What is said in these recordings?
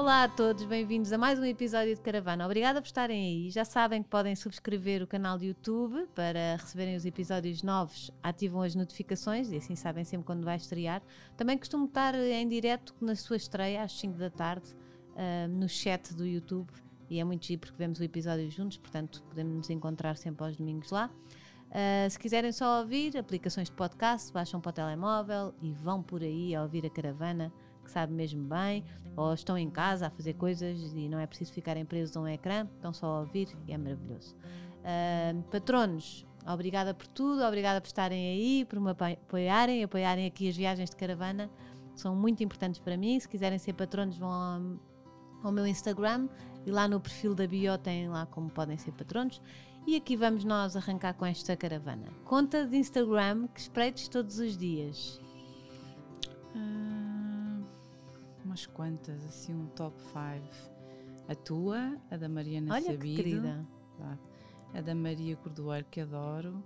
Olá a todos, bem-vindos a mais um episódio de Caravana. Obrigada por estarem aí. Já sabem que podem subscrever o canal do YouTube para receberem os episódios novos, ativam as notificações e assim sabem sempre quando vai estrear. Também costumo estar em direto na sua estreia às 5 da tarde ah, no chat do YouTube e é muito giro porque vemos o episódio juntos, portanto podemos nos encontrar sempre aos domingos lá. Uh, se quiserem só ouvir aplicações de podcast, baixam para o telemóvel e vão por aí a ouvir a caravana que sabe mesmo bem, ou estão em casa a fazer coisas e não é preciso ficarem presos a um ecrã, estão só a ouvir e é maravilhoso. Uh, patronos, obrigada por tudo, obrigada por estarem aí, por me apoiarem, apoiarem aqui as viagens de caravana, são muito importantes para mim. Se quiserem ser patronos, vão ao, ao meu Instagram e lá no perfil da Bio tem lá como podem ser patronos. E aqui vamos nós arrancar com esta caravana. Conta de Instagram que espreites todos os dias. Uh umas quantas, assim, um top 5. A tua, a da Mariana Olha Sabido. Que querida. Tá. A da Maria Cordoeiro, que adoro.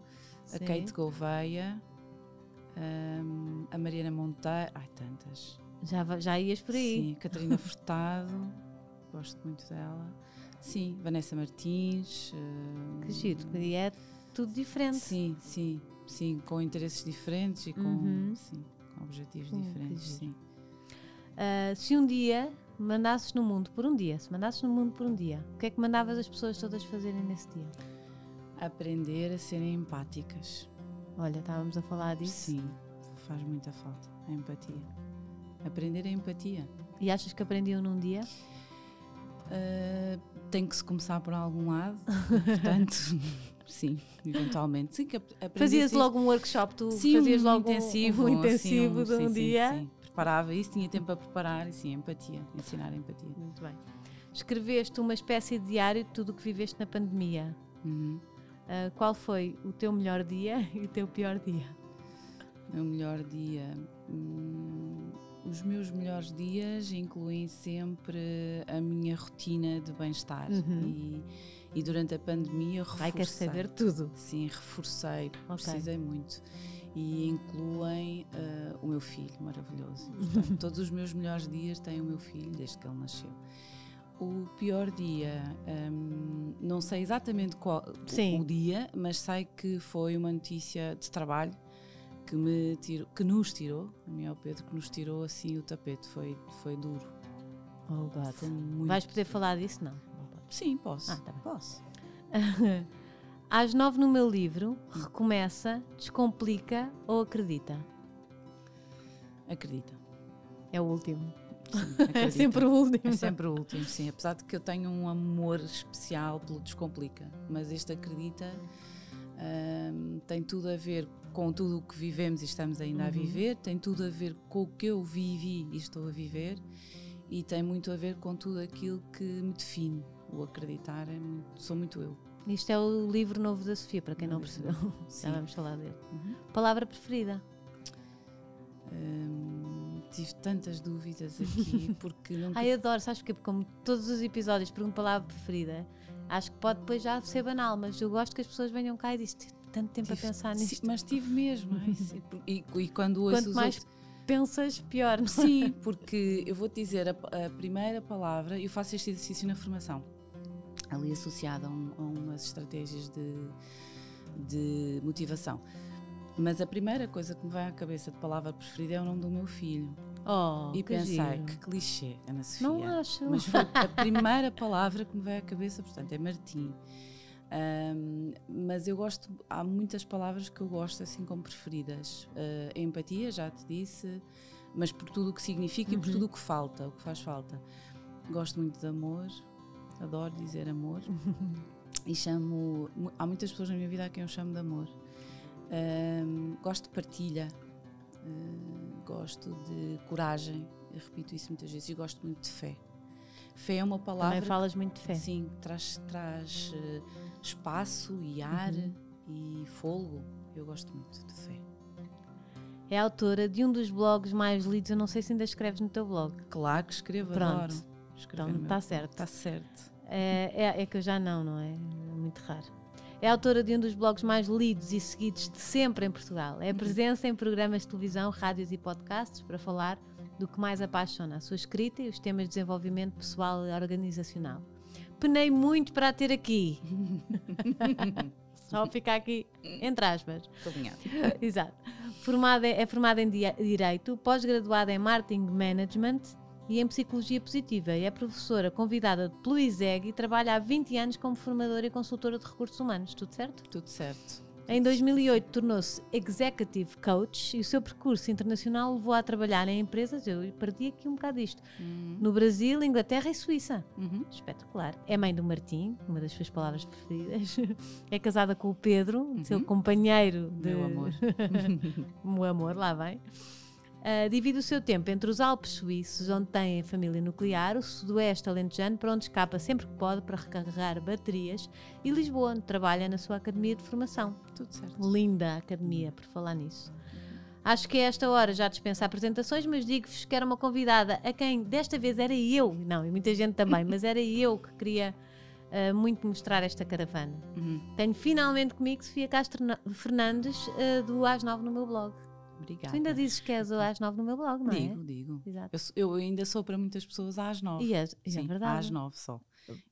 Sim. A Kate Gouveia. Um, a Mariana Monteiro. Ai, tantas. Já, já ias por aí. Sim, Catarina Furtado. gosto muito dela. Sim, Vanessa Martins. Um, que giro, e é tudo diferente. Sim, sim, sim, com interesses diferentes e com, uhum. sim, com objetivos uhum, diferentes, sim. Uh, se um dia mandasses no mundo por um dia, se mandasses no mundo por um dia, o que é que mandavas as pessoas todas fazerem nesse dia? Aprender a serem empáticas. Olha, estávamos a falar disso. Sim, faz muita falta a empatia. Aprender a empatia. E achas que aprendiam num dia? Uh, tem que se começar por algum lado, portanto, sim, eventualmente. Sim, que fazias logo um workshop, tu sim, fazias um logo intensivo, um assim, intensivo assim, de um sim, dia. Sim, preparava isso, tinha tempo para preparar, e sim, empatia, ensinar empatia. Muito bem. Escreveste uma espécie de diário de tudo o que viveste na pandemia. Uhum. Uh, qual foi o teu melhor dia e o teu pior dia? O melhor dia. Hum, os meus melhores dias incluem sempre a minha rotina de bem-estar. Uhum. E, e, durante a pandemia reforcei. vai querer saber tudo. Sim, reforcei, okay. precisei muito e incluem uh, o meu filho maravilhoso. Portanto, todos os meus melhores dias têm o meu filho desde que ele nasceu. O pior dia, um, ehm, não sei exatamente qual Sim. o dia, mas sei que foi uma notícia de trabalho que me tirou, que nos tirou, a minha ao Pedro, que nos tirou assim o tapete. Foi, foi duro. Oh, God. Muito... Vais poder falar disso? Não. Sim, posso. Ah, tá Posso. Às nove no meu livro, recomeça, descomplica ou acredita? Acredita. É o último. Sim, é sempre o último. É sempre o último, sim. Apesar de que eu tenho um amor especial pelo Descomplica, mas este acredita hum, tem tudo a ver com tudo o que vivemos e estamos ainda uhum. a viver, tem tudo a ver com o que eu vivi e estou a viver e tem muito a ver com tudo aquilo que me define. O acreditar é muito, sou muito eu. Isto é o livro novo da Sofia, para quem não, não percebeu. Já vamos falar dele. Uhum. Palavra preferida? Hum, tive tantas dúvidas aqui porque não. Ai, adoro, sabes que como todos os episódios pergunto palavra preferida, acho que pode depois já ser banal, mas eu gosto que as pessoas venham cá e dizem tanto tempo tive, a pensar nisto. mas tive mesmo. É? e, e, quando ouço Quanto os mais outros... pensas, pior. Não? É? Sim, porque eu vou-te dizer a, a primeira palavra, eu faço este exercício na formação ali associada a, um, a umas estratégias de, de motivação. Mas a primeira coisa que me vai à cabeça de palavra preferida é o nome do meu filho. Oh, e que pensei, giro. que clichê, Ana Sofia. Não acho. Mas foi a primeira palavra que me veio à cabeça, portanto, é Martim. Um, mas eu gosto, há muitas palavras que eu gosto assim como preferidas. Uh, empatia, já te disse, mas por tudo o que significa uhum. e por uhum. tudo o que falta, o que faz falta. Gosto muito de amor, adoro dizer amor e chamo. Há muitas pessoas na minha vida a quem eu chamo de amor. Um, gosto de partilha, ah, gosto de coragem, eu repito isso muitas vezes, e gosto muito de fé. Fé é uma palavra. Também falas muito de fé. Sim, traz, traz ah, espaço e ar uhum. e fogo. Eu gosto muito de fé. É autora de um dos blogs mais lidos. Eu não sei se ainda escreves no teu blog. Claro que escrevo, Pronto. adoro. Pronto, está então, certo. Está certo. É, é, é, que eu já não, não é? É muito raro. É autora de um dos blogs mais lidos e seguidos de sempre em Portugal. É uhum. presença em programas de televisão, rádios e podcasts para falar do que mais apaixona, a sua escrita e os temas de desenvolvimento pessoal e organizacional. Penei muito para a ter aqui. Só ficar aqui entre aspas. Combinado. Exato. Formada, é formada em Direito, pós-graduada em Marketing Management e em Psicologia Positiva. É professora convidada pelo ISEG e trabalha há 20 anos como formadora e consultora de recursos humanos. Tudo certo? Tudo certo. Em 2008 tornou-se Executive Coach e o seu percurso internacional levou a trabalhar em empresas, eu perdi aqui um bocado disto, uhum. no Brasil, Inglaterra e Suíça. Uhum. Espetacular. É mãe do Martim, uma das suas palavras preferidas. É casada com o Pedro, uhum. seu companheiro de... Meu amor. Meu amor, lá vai. Uh, divide o seu tempo entre os Alpes suíços, onde tem a família nuclear, o sudoeste alentejano, para onde escapa sempre que pode para recarregar baterias, e Lisboa, onde trabalha na sua academia de formação. Tudo certo. Linda academia, por falar nisso. Acho que a esta hora já dispensa apresentações, mas digo-vos que era uma convidada a quem desta vez era eu, não, e muita gente também, mas era eu que queria uh, muito mostrar esta caravana. Uhum. Tenho finalmente comigo Sofia Castro Fernandes, uh, do As 9 no meu blog obrigada. Tu ainda dizes que és então. às nove no meu blog, não digo, é? Digo, digo. Eu, eu, ainda sou para muitas pessoas às nove. E é Sim, é verdade. Às nove só.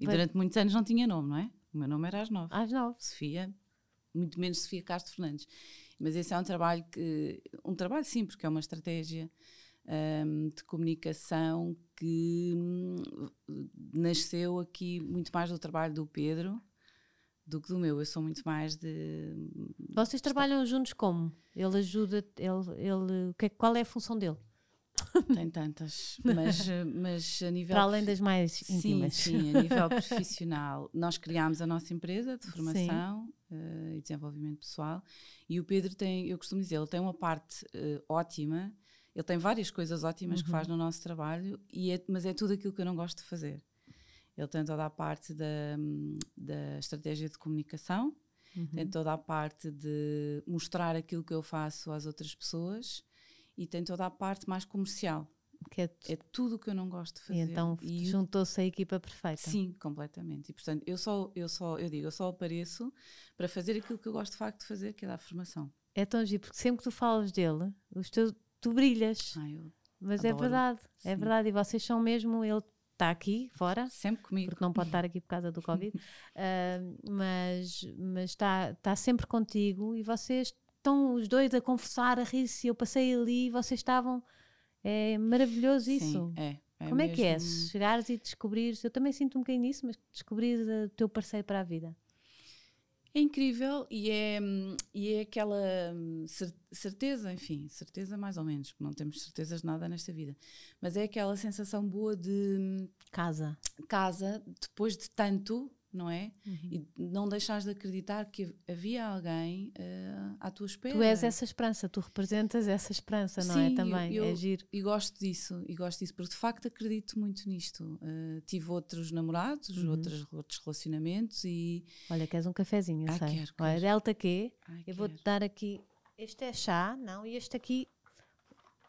E durante muitos anos não tinha nome, não é? O meu nome era às nove. Às nove. Sofia, muito menos Sofia Castro Fernandes. Mas esse é um trabalho que. Um trabalho, sim, porque é uma estratégia um, de comunicação que um, nasceu aqui muito mais do trabalho do Pedro do que do meu. Eu sou muito mais de. Vocês trabalham juntos como? Ele ajuda, ele, ele, que, é, qual é a função dele? Tem tantas, mas, mas a nível. Para além das mais íntimas. Sim, sim, a nível profissional. Nós criámos a nossa empresa de formação uh, e desenvolvimento pessoal e o Pedro tem, eu costumo dizer, ele tem uma parte uh, ótima, ele tem várias coisas ótimas uhum. que faz no nosso trabalho, e é, mas é tudo aquilo que eu não gosto de fazer. Ele tem toda a parte da, da estratégia de comunicação, uhum. tem toda a parte de mostrar aquilo que eu faço às outras pessoas e tem toda a parte mais comercial. Que é, é tudo o que eu não gosto de fazer. Então e então juntou-se a equipa perfeita. Sim, completamente. E portanto, eu só, eu só, eu digo, eu só apareço para fazer aquilo que eu gosto de facto de fazer, que é dar formação. É tão giro, porque sempre que tu falas dele, os teus, tu brilhas. Ah, eu mas é Adoro. é verdade, Sim. é verdade. E vocês são mesmo, ele está aqui fora. Sempre comigo. Porque não pode estar aqui por causa do Covid. uh, mas mas está, está sempre contigo e vocês estão os dois a confessar, a rir-se. Eu passei ali e vocês estavam. É maravilhoso isso. Sim, é. é Como mesmo... é que é? Chegares e descobrires, eu também sinto um bocadinho nisso, mas descobrires o teu parceiro para a vida. É incrível e é, e é aquela hum, certeza, enfim, certeza mais ou menos, porque não temos certezas de nada nesta vida, mas é aquela sensação boa de. Hum, casa. Casa, depois de tanto não é? Uhum. E não deixares de acreditar que havia alguém uh, à tua espera. Tu és essa esperança, tu representas essa esperança, não é? Sim, é? Também, eu, eu, é giro. E gosto disso, e gosto disso, porque de facto acredito muito nisto. Uh, tive outros namorados, uhum. outros, outros relacionamentos e. Olha, queres um cafezinho, ah, sei. Quero, quero. Olha, Delta Q, eu vou-te dar aqui. Este é chá, não, e este aqui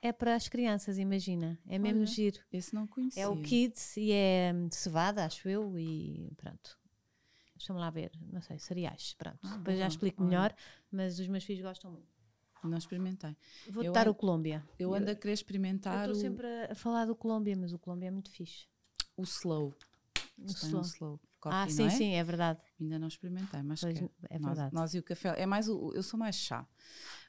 é para as crianças, imagina. É mesmo Olha, giro. Esse não conhecia. É o Kids e é hum, cevada, acho eu, e pronto deixa-me lá ver, não sei, cereais, pronto. Ah, Depois já explico melhor, mas os meus filhos gostam muito. Não experimentei. vou dar o Colômbia. Eu ando a querer experimentar. Estou sempre a falar do Colômbia, mas o Colômbia é muito fixe. O slow. O slow. Um slow. Coffee, ah, sim, é? sim, é verdade. Ainda não experimentei, mas pois, é verdade. Nós, nós, e o café. É mais o, eu sou mais chá,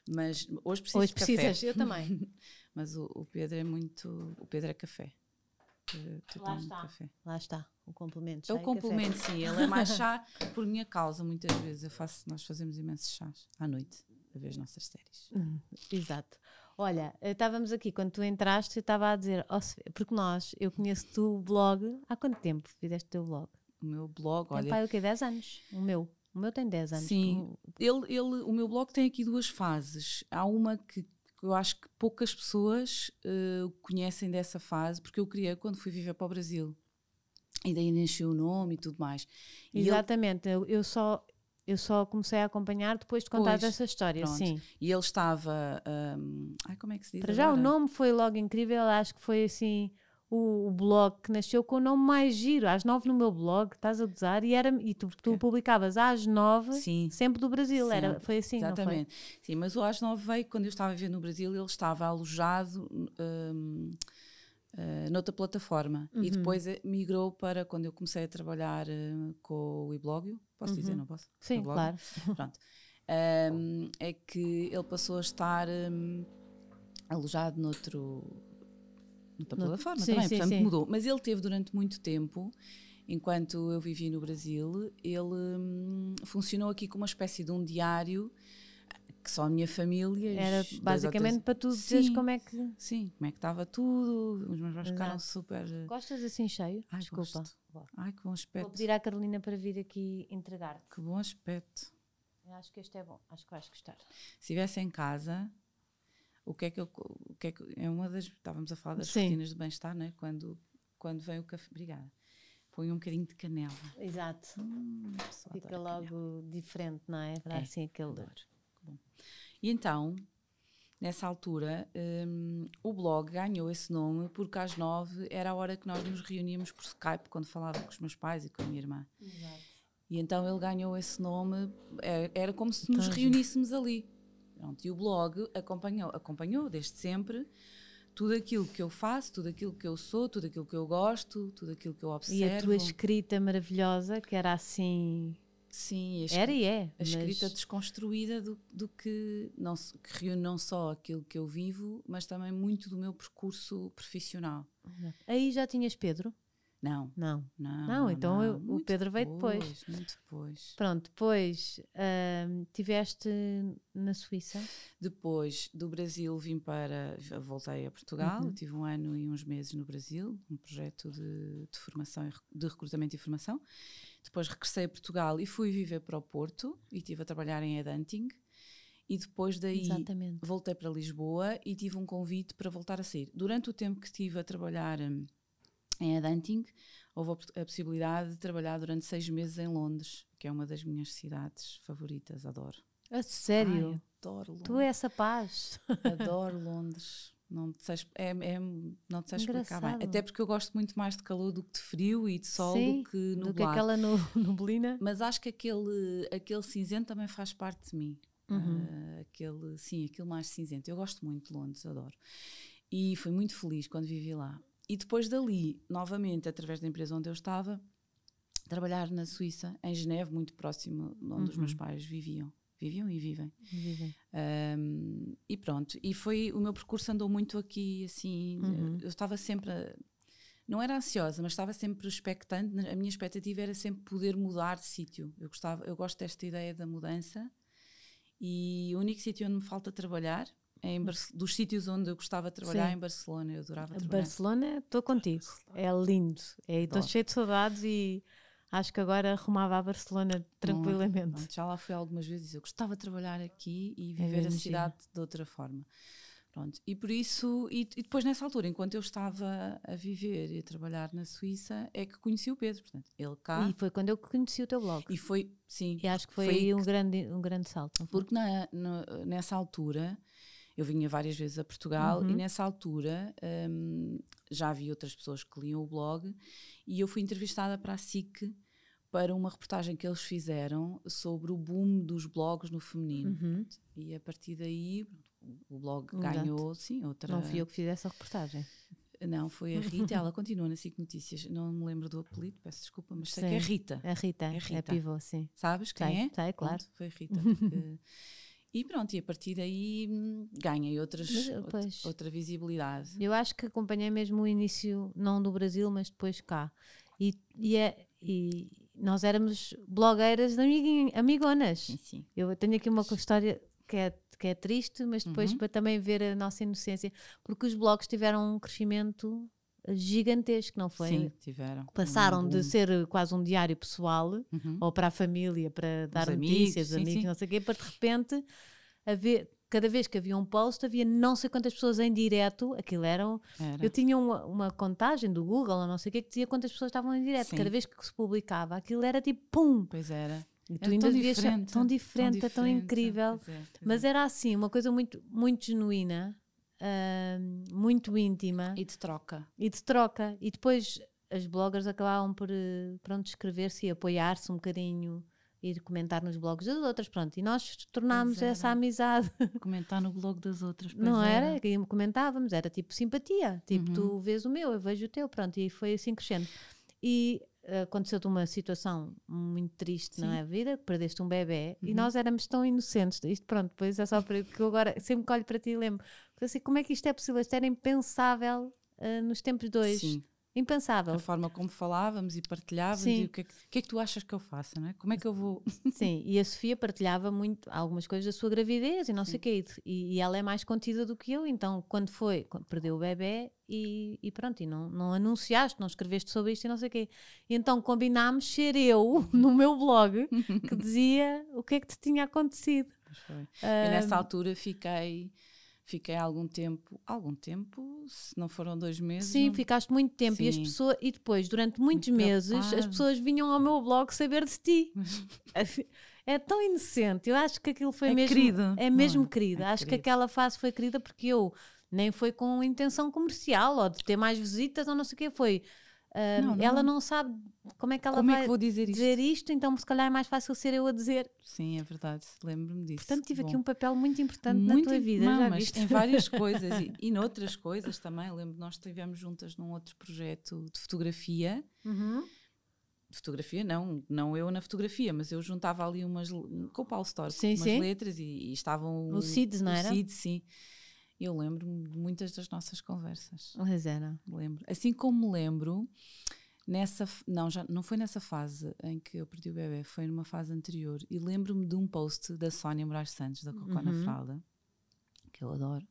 mas hoje preciso hoje de precisas, café. eu também. mas o, o Pedro é muito, o Pedro é café. Lá está. Café. Lá está, o complemento. É o complemento, sim. Ele é mais chá por minha causa, muitas vezes. Faço, nós fazemos imensos chás à noite, a ver as nossas séries. Hum, exato. Olha, eh, estávamos aqui, quando tu entraste, eu estava a dizer, oh, porque nós, eu conheço tu o blog, há quanto tempo fizeste o teu blog? O meu blog, tem olha... Pai, o quê? 10 anos? O meu? O meu tem 10 anos. Sim, ele, ele, o meu blog tem aqui duas fases. Há uma que que eu acho que poucas pessoas uh, conhecem dessa fase, porque eu criei quando fui viver para o Brasil. E daí nasceu o nome e tudo mais. E Exatamente, eu, eu só eu só comecei a acompanhar depois de contar essa história, pronto. sim. E ele estava. Um, ai, como é que se diz? Para já o nome foi logo incrível, acho que foi assim o, o, blog que nasceu com o nome mais giro, às nove no meu blog, estás a gozar, e, era, e tu, tu publicavas às nove, Sim. sempre do Brasil, Era, foi assim, Exatamente. Foi? Sim, mas o às nove veio, quando eu estava a viver no Brasil, ele estava alojado uh, noutra plataforma, uhum. e depois eh, migrou para, quando eu comecei a trabalhar uh, com o iBlogio, posso uhum. dizer, não posso? Sim, claro. Pronto. Um, é que ele passou a estar um, alojado noutro toda plataforma sim, também, sim, portanto sim. mudou. Mas ele teve durante muito tempo, enquanto eu vivia no Brasil, ele hum, funcionou aqui como uma espécie de um diário que só a minha família. Era basicamente para tu dizeres como é que. Sim, como é que estava tudo, os meus pais ficaram super. Eh, Gostas assim cheio? Ai, Desculpa. Gosto. Ai, que bom aspecto. Vou pedir à Carolina para vir aqui entregar-te. Que bom aspecto. Eu acho que este é bom, acho que vais gostar. Se estivesse em casa, o que é que eu, o que é que é uma das estávamos a falar das Sim. rotinas de bem-estar, né? Quando quando vem o café, obrigada. Põe um bocadinho de canela. Exato. Hum, Fica logo canela. diferente, não é? Para é, assim aquele dor E então, nessa altura, um, o blog ganhou esse nome porque às nove era a hora que nós nos reuníamos por Skype quando falava com os meus pais e com a minha irmã. Exato. E então ele ganhou esse nome, era, é, era como se então nos reuníssemos ali. Pronto, e o blog acompanhou, acompanhou desde sempre tudo aquilo que eu faço, tudo aquilo que eu sou, tudo aquilo que eu gosto, tudo aquilo que eu observo. E a tua escrita maravilhosa, que era assim. Sim, escrita, era e é. A escrita desconstruída do, do que, não, que reúne não só aquilo que eu vivo, mas também muito do meu percurso profissional. Uhum. Aí já tinhas Pedro? Não. Não. Não, não então não. Eu, o Pedro veio depois. Muito depois. Pronto, depois uh, tiveste na Suíça? Depois do Brasil vim para. Voltei a Portugal, uhum. tive um ano e uns meses no Brasil, um projeto de, de formação, de recrutamento e formação. Depois regressei a Portugal e fui viver para o Porto e estive a trabalhar em Edanting e depois daí Exatamente. voltei para Lisboa e tive um convite para voltar a sair. Durante o tempo que estive a trabalhar hum, em Adanting, houve a possibilidade de trabalhar durante seis meses em Londres, que é uma das minhas cidades favoritas, adoro. A sério? Ai, adoro Londres. Tu és a paz. Adoro Londres. Não te sei, é, é, não te sei explicar bem. Até porque eu gosto muito mais de calor do que de frio e de sol Sim, do que no Do que aquela nublina. Mas acho que aquele, aquele cinzento também faz parte de mim. Uhum. Uh, aquele, sim, aquele mais cinzento. Eu gosto muito de Londres, adoro. E fui muito feliz quando vivi lá. E depois dali, novamente, através da empresa onde eu estava, trabalhar na Suíça, em Geneve, muito próximo de onde uhum. os meus uhum. pais viviam. Viviam e vivem. vivem. Um, e pronto. E foi. O meu percurso andou muito aqui, assim. Uhum. Eu estava sempre. A, não era ansiosa, mas estava sempre expectante. A minha expectativa era sempre poder mudar de sítio. Eu gostava, eu gosto desta ideia da mudança. E o único sítio onde me falta trabalhar é dos sítios onde eu gostava de trabalhar Sim. em Barcelona, eu adorava trabalhar. Barcelona, estou contigo. É lindo. É, estou é, cheio de saudades e acho que agora arrumava a Barcelona tranquilamente. já lá fui algumas vezes eu gostava de trabalhar aqui e é viver é a cidade de outra forma. Pronto, e por isso, e, e, depois nessa altura, enquanto eu estava a viver e a trabalhar na Suíça, é que conheci o Pedro, portanto, ele cá. E foi quando eu conheci o teu blog. E foi, sim. E acho que foi, foi aí um, grande, um grande salto. Porque na, no, nessa altura, eu vinha várias vezes a Portugal uhum. e nessa altura um, já havia outras pessoas que liam o blog e eu fui entrevistada para a SIC para uma reportagem que eles fizeram sobre o boom dos blogs no feminino. Uhum. E a partir daí o blog um ganhou, dante. sim, outra. Não fui eu que fiz essa reportagem. Não, foi a Rita, ela continua na SIC Notícias. Não me lembro do apelido, peço desculpa, mas sei sim, que é Rita. É Rita, é, é Rita. É pivô, sim. Sabes quem sei, é? Sei, claro. Pronto, foi a Rita. Porque... E pronto, e a partir daí hum, ganhei outras, mas, outra, outra visibilidade. Eu acho que acompanhei mesmo o início, não do Brasil, mas depois cá. E, e, é, e nós éramos blogueiras amigonas. Sim, sim. Eu tenho aqui uma história que é, que é triste, mas depois uhum. para também ver a nossa inocência, porque os blogs tiveram um crescimento gigantesco, não foi? Sim, tiveram. Passaram um de ser quase um diário pessoal uhum. ou para a família, para dar Os notícias, amigos, sim, amigos sim. não sei o quê, para de repente haver, cada vez que havia um post havia não sei quantas pessoas em direto, aquilo eram. Era. Eu tinha uma, uma, contagem do Google ou não sei o que que dizia quantas pessoas estavam em direto. Cada vez que se publicava, aquilo era tipo pum! Pois era. E tu era ainda tão devias diferente, tão diferente, tão, diferente, tão incrível. Pois é, pois mas é. era assim, uma coisa muito, muito genuína muito íntima. E de troca. E de troca. E depois as bloggers acabavam por eh, pronto, escrever-se e apoiar-se um bocadinho ir comentar nos blogs das outras, pronto, e nós tornámos essa amizade. Comentar no blog das outras, Não era, era comentávamos, era tipo simpatia, tipo uhum. tu vês o meu, eu vejo o teu, pronto, e foi assim crescendo. E eh, aconteceu-te uma situação muito triste Sim. na vida, perdeste um bebê uhum. e nós éramos tão inocentes, isto pronto, depois é só para que eu agora sempre que olho para ti lembro, assim, como é que isto é possível? Isto era impensável uh, nos tempos dois. Sim. Impensável. A forma como falávamos e partilhávamos Sim. e o que é que, é que tu achas que eu faço, não é? Como é que eu vou. Sim, e a Sofia partilhava muito algumas coisas da sua gravidez e não Sim. sei o que. E, e ela é mais contida do que eu, então quando foi, quando perdeu o bebê e, e pronto, e não, não anunciaste, não escreveste sobre isto e não sei o quê. E então combinámos ser eu, no meu blog, que dizia o que é que te tinha acontecido. foi. Uh, e nessa altura fiquei fiquei algum tempo, algum tempo, se não foram dois meses. Sim, não... ficaste muito tempo Sim. e as pessoas, e depois, durante muitos muito meses, as pessoas vinham ao meu blog saber de ti. É, é tão inocente, eu acho que aquilo foi é mesmo. Querido. É, é? mesmo não, é querida. É acho querido. que aquela fase foi querida porque eu nem foi com intenção comercial ou de ter mais visitas ou não sei o que foi um, ah, não, não. Ela não sabe como é que ela como é vai é que dizer, dizer isto? isto? então se calhar é mais fácil ser eu a dizer. Sim, é verdade, lembro-me disso. Portanto, tive Bom. aqui um papel muito importante muito na tua vida, não, já mas viste? em várias coisas e, e noutras coisas também. Lembro, nós estivemos juntas num outro projeto de fotografia. Uhum. Fotografia, não, não eu na fotografia, mas eu juntava ali umas com o Paulo Store, sim, umas sim. letras e, e estavam o, o CIDS, não era? O CIDS, sim eu lembro-me de muitas das nossas conversas. Mas era. Lembro. Assim como me lembro, nessa. Não, já, não foi nessa fase em que eu perdi o bebê, foi numa fase anterior. E lembro-me de um post da Sónia Moraes Santos, da Cocó uhum. na Fralda, que eu adoro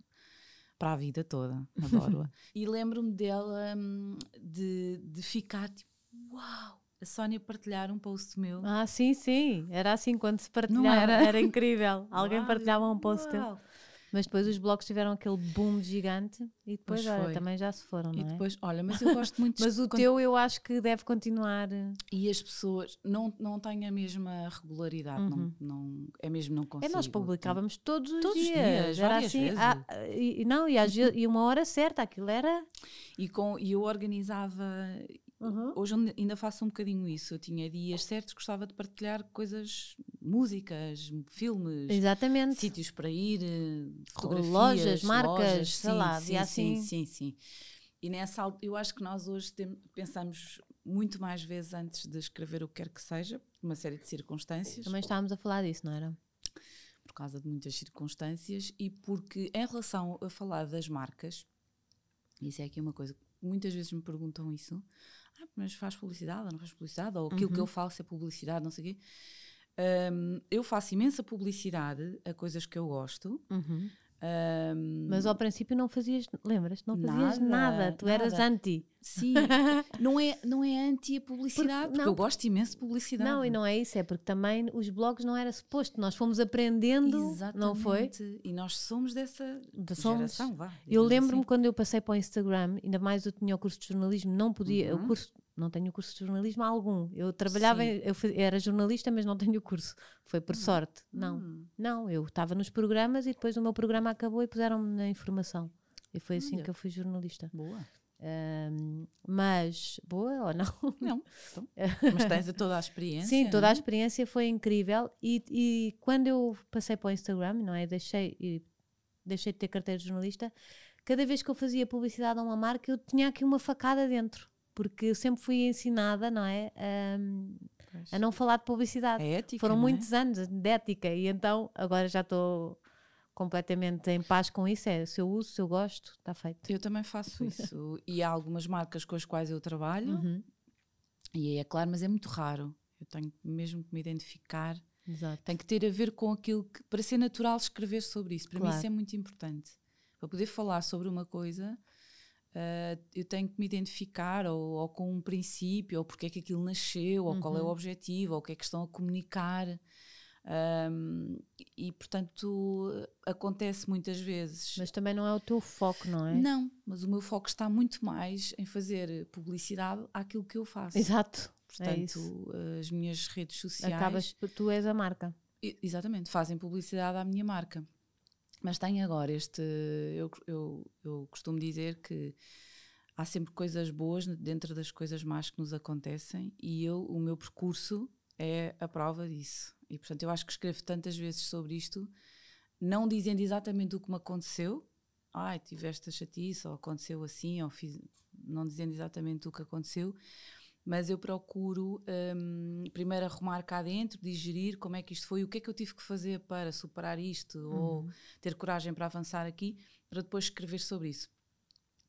para a vida toda, adoro-a. e lembro-me dela hum, de, de ficar tipo, uau! A Sónia partilhar um post meu. Ah, sim, sim. Era assim quando se partilhava. Era? era? incrível. Alguém partilhava um post uau. teu. Mas depois os blocos tiveram aquele boom gigante e depois, olha, também já se foram, não e é? depois, é? olha, mas eu gosto muito... mas o teu eu acho que deve continuar... E as pessoas não, não têm a mesma regularidade, uhum. não, não, é mesmo não consigo. É, nós publicávamos todos os todos dias. Todos os dias, era assim, a, ah, e, não, e, às, e uma hora certa, aquilo era... E, com, e eu organizava Uhum. Hoje ainda faço um bocadinho isso. Eu tinha dias certos gostava de partilhar coisas, músicas, filmes, Exatamente. sítios para ir, eh, fotografias, lojas, marcas, lojas, sei sim, lá, sim, assim. Sim, sim, sim. E nessa eu acho que nós hoje pensamos muito mais vezes antes de escrever o que quer que seja, por uma série de circunstâncias. Também estávamos a falar disso, não era? Por causa de muitas circunstâncias e porque, em relação a falar das marcas, isso é aqui uma coisa que muitas vezes me perguntam isso ah, mas faz publicidade ou não faz publicidade, ou aquilo uhum. que eu uhum. faço é publicidade, não sei o quê. Um, eu faço imensa publicidade a coisas que eu gosto, uhum. Um, Mas ao princípio não fazias, lembras? Não fazias nada, nada. tu nada. eras anti. Sim, não é, não é anti a publicidade, porque, porque eu gosto imenso de publicidade. Não, e não é isso, é porque também os blogs não era suposto, nós fomos aprendendo, Exatamente. não foi? E nós somos dessa de somos. geração, vá. Eu lembro-me assim. quando eu passei para o Instagram, ainda mais eu tinha o curso de jornalismo, não podia, uhum. o curso não tenho curso de jornalismo algum. Eu trabalhava, eu era jornalista, mas não tenho curso. Foi por hum. sorte. Não, hum. não, eu estava nos programas e depois o meu programa acabou e puseram-me na informação. E foi assim que eu fui jornalista. Boa. Um, mas, boa ou não? Não, então, mas tens toda a experiência. Sim, toda a é? experiência foi incrível. E, e quando eu passei para o Instagram, não é? Deixei, deixei de ter carteira de jornalista. Cada vez que eu fazia publicidade a uma marca, eu tinha aqui uma facada dentro porque eu sempre fui ensinada, não é? a não falar de publicidade. É ética, Foram é? muitos é? anos de ética e então agora já estou completamente em paz com isso. É se eu uso, se eu gosto, está feito. Eu também faço isso e há algumas marcas com as quais eu trabalho uhum. e é, é claro, mas é muito raro. Eu tenho mesmo que me identificar. Exato. Tem que ter a ver com aquilo que, para ser natural, escrever sobre isso. Para claro. mim, isso é muito importante. Para poder falar sobre uma coisa, uh, eu tenho que me identificar ou, ou, com um princípio, ou porque é que aquilo nasceu, ou qual é o uhum. objetivo, ou o que é que estão a comunicar. Um, e portanto acontece muitas vezes. Mas também não é o teu foco, não é? Não, mas o meu foco está muito mais em fazer publicidade àquilo que eu faço. Exato. É portanto, é as minhas redes sociais. Acabas, tu és a marca. Exatamente, fazem publicidade à minha marca mas tem agora este. Eu, eu, eu costumo dizer que há sempre coisas boas dentro das coisas más que nos acontecem e eu o meu percurso é a prova disso e portanto eu acho que escrevo tantas vezes sobre isto não dizendo exatamente o que me aconteceu ai tive esta chatice ou aconteceu assim ou fiz não dizendo exatamente o que aconteceu mas eu procuro um, primeiro arrumar cá dentro, digerir como é que isto foi, o que é que eu tive que fazer para superar isto uhum. ou ter coragem para avançar aqui, para depois escrever sobre isso.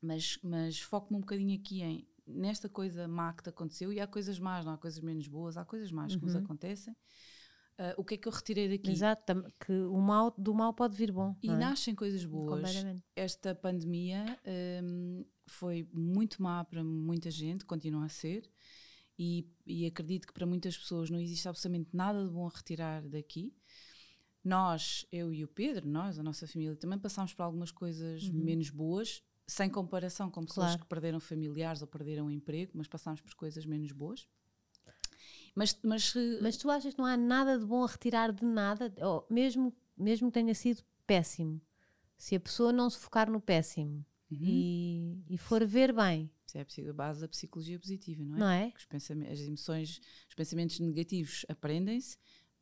Mas, mas foco-me um bocadinho aqui em nesta coisa má que te aconteceu e há coisas más, não há coisas menos boas, há coisas más que nos uhum. acontecem Uh, o que é que eu retirei daqui? Exato, que o mal, do mal pode vir bom. E é? nascem coisas boas. Esta pandemia um, foi muito má para muita gente, continua a ser, e, e, acredito que para muitas pessoas não existe absolutamente nada de bom a retirar daqui. Nós, eu e o Pedro, nós, a nossa família, também passámos por algumas coisas uhum. menos boas, sem comparação com pessoas claro. que perderam familiares ou perderam emprego, mas passámos por coisas menos boas. Mas, mas, eh, mas tu achas que não há nada de bom a retirar de nada, mesmo, mesmo que tenha sido péssimo? Se a pessoa não se focar no péssimo uhum. e, e for ver bem, isso é a base da psicologia positiva, não é? Não é? Os as emoções, os pensamentos negativos aprendem-se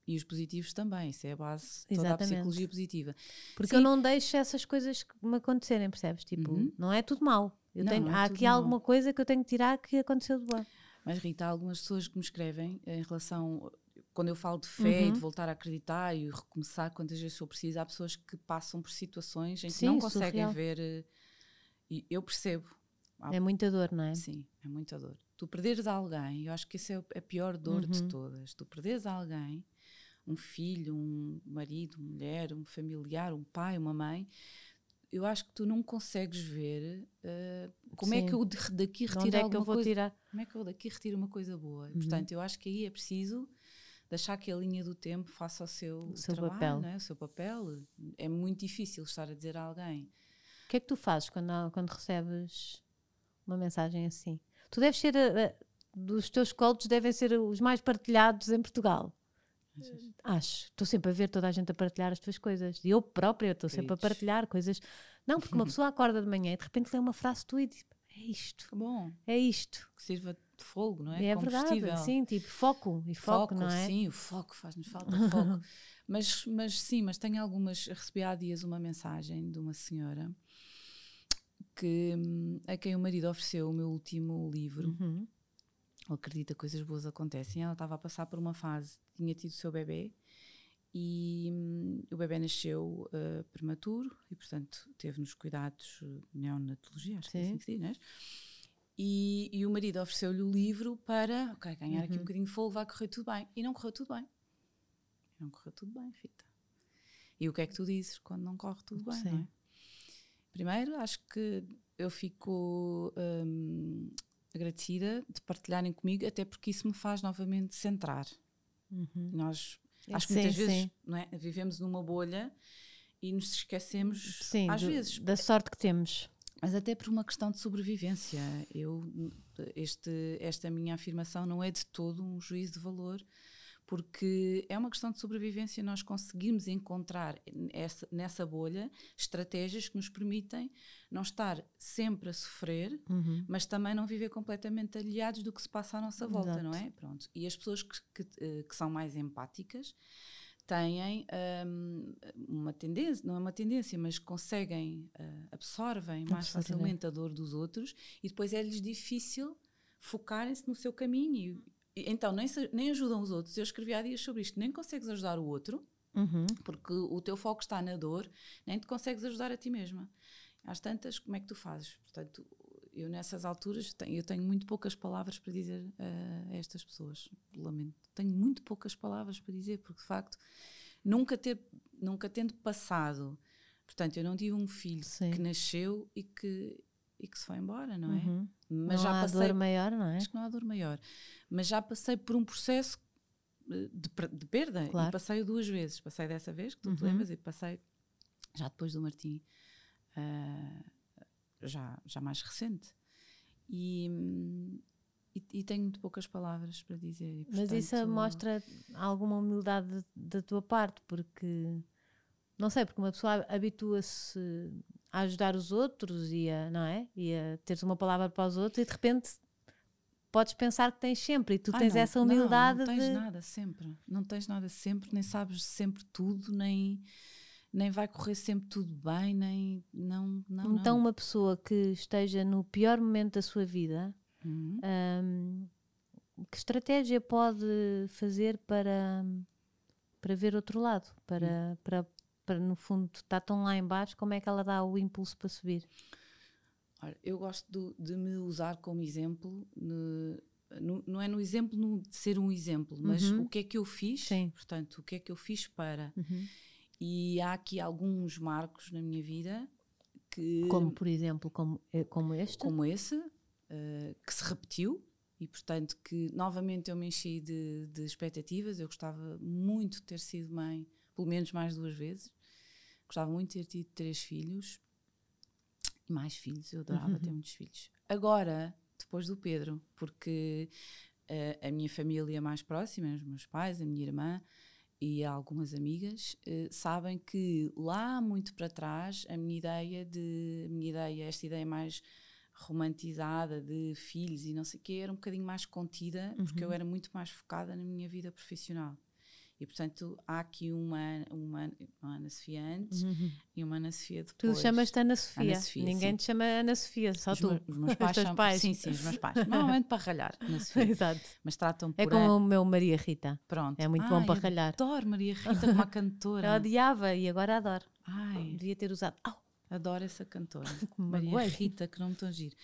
e os positivos também. Isso é a base toda a psicologia positiva. Porque Sim. eu não deixo essas coisas me acontecerem, percebes? Tipo, uhum. não é tudo mal. Eu não, tenho, não é há aqui mal. alguma coisa que eu tenho que tirar que aconteceu de bom. Mas, Rita, há algumas pessoas que me escrevem eh, em relação. Quando eu falo de fé uhum. e de uhum. voltar a acreditar e recomeçar quantas vezes sou preciso, há pessoas que passam por situações em que Sim, não conseguem surreal. ver. Eh, e eu percebo. é muita dor, não é? Sim, é muita dor. Tu perderes alguém, eu acho que essa é, é a pior dor uhum. de todas. Tu perderes alguém, um filho, um marido, uma mulher, um familiar, um pai, uma mãe, eu acho que tu não consegues ver uh, como Sim. é que eu daqui é retiro é que eu vou coisa, tirar? como é que eu daqui retiro uma coisa boa. Uhum. Portanto, eu acho que aí é preciso deixar que a linha do tempo faça o seu, o seu trabalho, papel. É? o seu papel. É muito difícil estar a dizer a alguém. O que é que tu fazes quando, quando recebes uma mensagem assim? Tu deves ser, eh, eh, dos teus colos devem ser os mais partilhados em Portugal. Acho. Estou sempre a ver toda a gente a partilhar as tuas coisas. E eu própria estou sempre a partilhar coisas. Não, porque uma pessoa acorda de manhã e de repente lê uma frase tua e diz: É isto. Que bom. É isto. Que sirva de fogo, não é? É verdade. Sim, tipo foco. E foco, foco não é? Sim, o foco faz-nos falta. foco. mas, mas sim, mas tenho algumas. Recebi há dias uma mensagem de uma senhora que, hum, a quem o marido ofereceu o meu último livro. Uhum ou acredita que coisas boas acontecem. Ela estava a passar por uma fase, tinha tido o seu bebê e hum, o bebê nasceu uh, prematuro e, portanto, teve nos cuidados eh, neonatologia, acho Sim. que é assim que se diz, é? E, e o marido ofereceu-lhe o livro para okay, ganhar uhum. aqui um uhum. bocadinho de fogo, vai correr tudo bem. E não correu tudo bem. E não correu tudo bem, fita. E o que é que tu dizes quando não corre tudo bem, Sim. não é? Primeiro, acho que eu fico hum, agradecida de partilharem comigo, até porque isso me faz novamente centrar. Uhum. Nós é, acho que sim, muitas vezes é? vivemos numa bolha e nos esquecemos sim, às do, vezes da sorte que temos. Mas até por uma questão de sobrevivência. Eu este esta minha afirmação não é de todo um juízo de valor porque é uma questão de sobrevivência nós conseguimos encontrar essa, nessa bolha estratégias que nos permitem não estar sempre a sofrer, uhum. mas também não viver completamente aliados do que se passa à nossa volta, Exato. não é? Pronto. E as pessoas que, que, eh, que são mais empáticas têm um, uma tendência, não é uma tendência, mas conseguem, uh, absorvem mais facilmente a dor dos outros e depois é-lhes difícil focarem-se no seu caminho então, nem, nem ajudam os outros. Eu escrevi há dias sobre isto. Nem consegues ajudar o outro, uhum. porque o teu foco está na dor, nem te consegues ajudar a ti mesma. Às tantas, como é que tu fazes? Portanto, eu nessas alturas tenho, eu tenho muito poucas palavras para dizer uh, a estas pessoas. Lamento. Tenho muito poucas palavras para dizer, porque de facto, nunca, ter, nunca tendo passado. Portanto, eu não tive um filho Sim. que nasceu e que, e que se foi embora, não é? Uhum. Mas não já há passei, dor maior, não é? Acho que não há dor maior. Mas já passei por um processo eh, de, de perda claro. e passei duas vezes. Passei dessa vez, que tu uhum. te lembras, e passei já depois do Martim, uh, já, já mais recente. E, e, e, tenho muito poucas palavras para dizer. E, portanto, Mas isso mostra alguma humildade da tua parte, porque não sei, porque uma pessoa habitua-se a ajudar os outros e a, não é? E a teres uma palavra para os outros e de repente podes pensar que tens sempre e tu tens não, essa humildade. Não, não tens de... nada sempre, não tens nada sempre, nem sabes sempre tudo, nem nem vai correr sempre tudo bem, nem não, não Então não. uma pessoa que esteja no pior momento da sua vida, uhum. um, que estratégia pode fazer para para ver outro lado, para, uhum. para para no fundo estar tá tão lá embaixo, como é que ela dá o impulso para subir? Olha, eu gosto de, de me usar como exemplo, no, no, não é no exemplo no, de ser um exemplo, mas uhum. o que é que eu fiz, Sim. portanto, o que é que eu fiz para. Uhum. E há aqui alguns marcos na minha vida que. Como, por exemplo, como, eh, como este? Como esse, uh, que se repetiu e portanto que novamente eu me enchi de, de, expectativas. Eu gostava muito de ter sido mãe pelo menos mais duas vezes. Gostava muito de ter tido três filhos. E mais filhos, eu adorava uhum. ter muitos filhos. Agora, depois do Pedro, porque uh, a minha família mais próxima, os meus pais, a minha irmã e algumas amigas, uh, sabem que lá muito para trás a minha ideia de. minha ideia, esta ideia mais romantizada de filhos e não sei o quê, era um bocadinho mais contida, uhum. porque eu uhum. era muito mais focada na minha vida profissional. E, portanto, há aqui uma, uma, uma Ana Sofia antes uhum. e uma Ana Sofia depois. Tu chamas-te Ana Sofia. Ana Sofia Ninguém sim. te chama Ana Sofia, só os tu. os meus pais, os pais. Sim, sim, os meus pais. Normalmente para ralhar, Ana Sofia. Exato. Mas tratam é por É como a... o meu Maria Rita. Pronto. É muito Ai, bom para ralhar. adoro Maria Rita como a cantora. Eu odiava e agora adoro. Ai. devia ter usado. Adoro essa cantora, Maria Rita, que não me giro.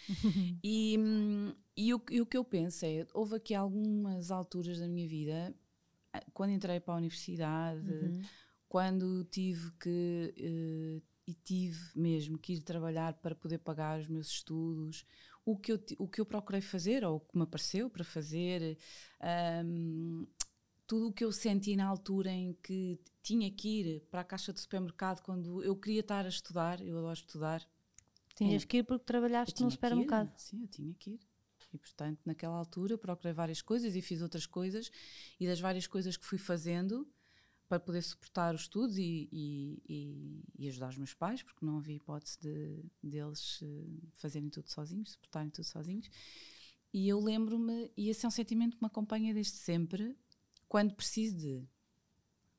e, hum, e, o, e o que eu penso é, houve aqui algumas alturas da minha vida quando entrei para a universidade, uhum. quando tive que. Uh, e tive mesmo que ir trabalhar para poder pagar os meus estudos. O que eu, o que eu procurei fazer, ou o que me apareceu para fazer, um, ehm, tudo o que eu senti na altura em que tinha que ir para a caixa de supermercado quando eu queria estar a estudar, eu adoro estudar. Tinhas é. que ir porque trabalhaste no supermercado. sim, eu tinha que ir. E, portanto, naquela altura procurei várias coisas e fiz outras coisas, e das várias coisas que fui fazendo para poder suportar os estudos e, e, e, ajudar os meus pais, porque não havia hipótese de deles eh, fazerem tudo sozinhos, suportarem tudo sozinhos. E eu lembro-me, e esse é um sentimento que me acompanha desde sempre, quando preciso de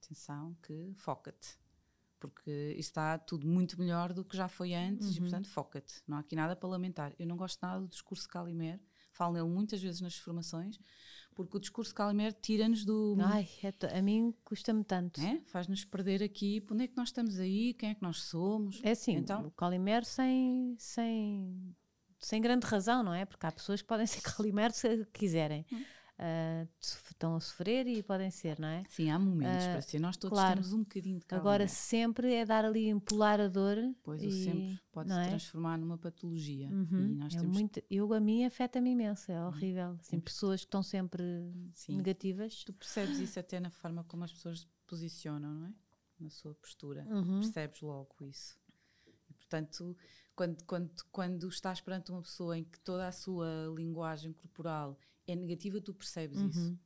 atenção, que foca-te. Porque está tudo muito melhor do que já foi antes, uhum. e portanto foca-te. Não há aqui nada para lamentar. Eu não gosto nada do discurso Calimer, falo nele muitas vezes nas formações, porque o discurso Calimero tira-nos do. Ai, é a mim custa-me tanto. É? Faz-nos perder aqui, onde é que nós estamos aí, quem é que nós somos. É assim, então, o Calimero sem, sem, sem grande razão, não é? Porque há pessoas que podem ser Calimero se quiserem. Hum uh, estão a sofrer e podem ser, não é? Sim, há momentos uh, para ser. Nós todos claro, temos um bocadinho de calma. Agora, é? sempre é dar ali, empolar a dor. Pois, e, o sempre pode se é? transformar numa patologia. Uhum, e nós é muito, eu, a mim afeta-me imenso, é uhum. horrível. Uhum. pessoas que estão sempre Sim. negativas. Tu percebes isso até na forma como as pessoas se posicionam, não é? Na sua postura. Uhum. Percebes logo isso. portanto, quando, quando, quando estás perante uma pessoa em que toda a sua linguagem corporal é negativa, tu percebes uhum. isso.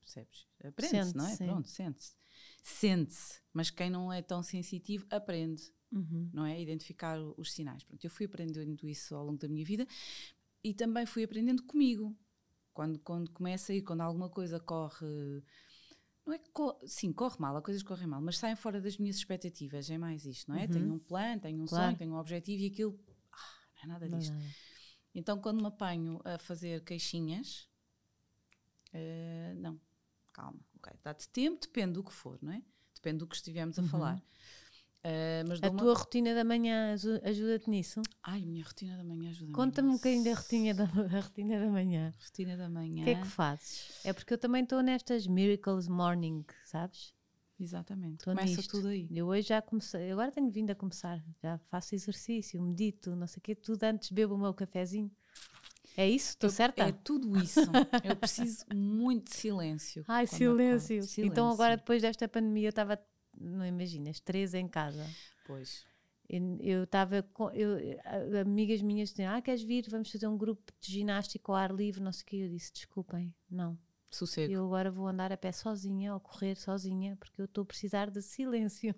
Percebes? Aprende-se, não é? Sim. Pronto, sente-se. Sente-se, mas quem não é tão sensitivo aprende, uhum. não é? Identificar os sinais. Pronto, eu fui aprendendo isso ao longo da minha vida e também fui aprendendo comigo. Quando, quando começa a ir, quando alguma coisa corre. Não é co sim, corre mal, as coisas correm mal, mas saem fora das minhas expectativas, é mais isto, não é? Uhum. Tenho um plano, tenho um claro. sonho, tenho um objetivo e aquilo. Ah, não é nada disto. Não, não é. Então, quando me apanho a fazer queixinhas, Uh, não, calma, ok, dá-te tempo, depende do que for, não é? Depende do que estivemos a uhum. falar. Uh, mas a uma... tua rotina da manhã ajuda-te nisso? Ai, minha rotina da manhã ajuda-me. Conta-me um bocadinho da rotina da, rotina da manhã. Rotina da manhã. O que é que fazes? É porque eu também estou nestas Miracles Morning, sabes? Exatamente. Tô Começa nisto. tudo aí. Eu hoje já comecei, agora tenho vindo a começar. Já faço exercício, medito, não sei o quê, tudo antes bebo o meu cafezinho. É isso? Estou certa? É tudo isso. Eu preciso muito de silêncio. Ai, silêncio. silêncio. Então agora depois desta pandemia eu estava, não imaginas, três em casa. Pois. Eu estava com. Eu, amigas minhas diziam: Ah, queres vir? Vamos fazer um grupo de ginástica ao ar livre, não sei o quê. Eu disse: Desculpem, não. Sossego. Eu agora vou andar a pé sozinha ou correr sozinha porque eu estou a precisar de silêncio.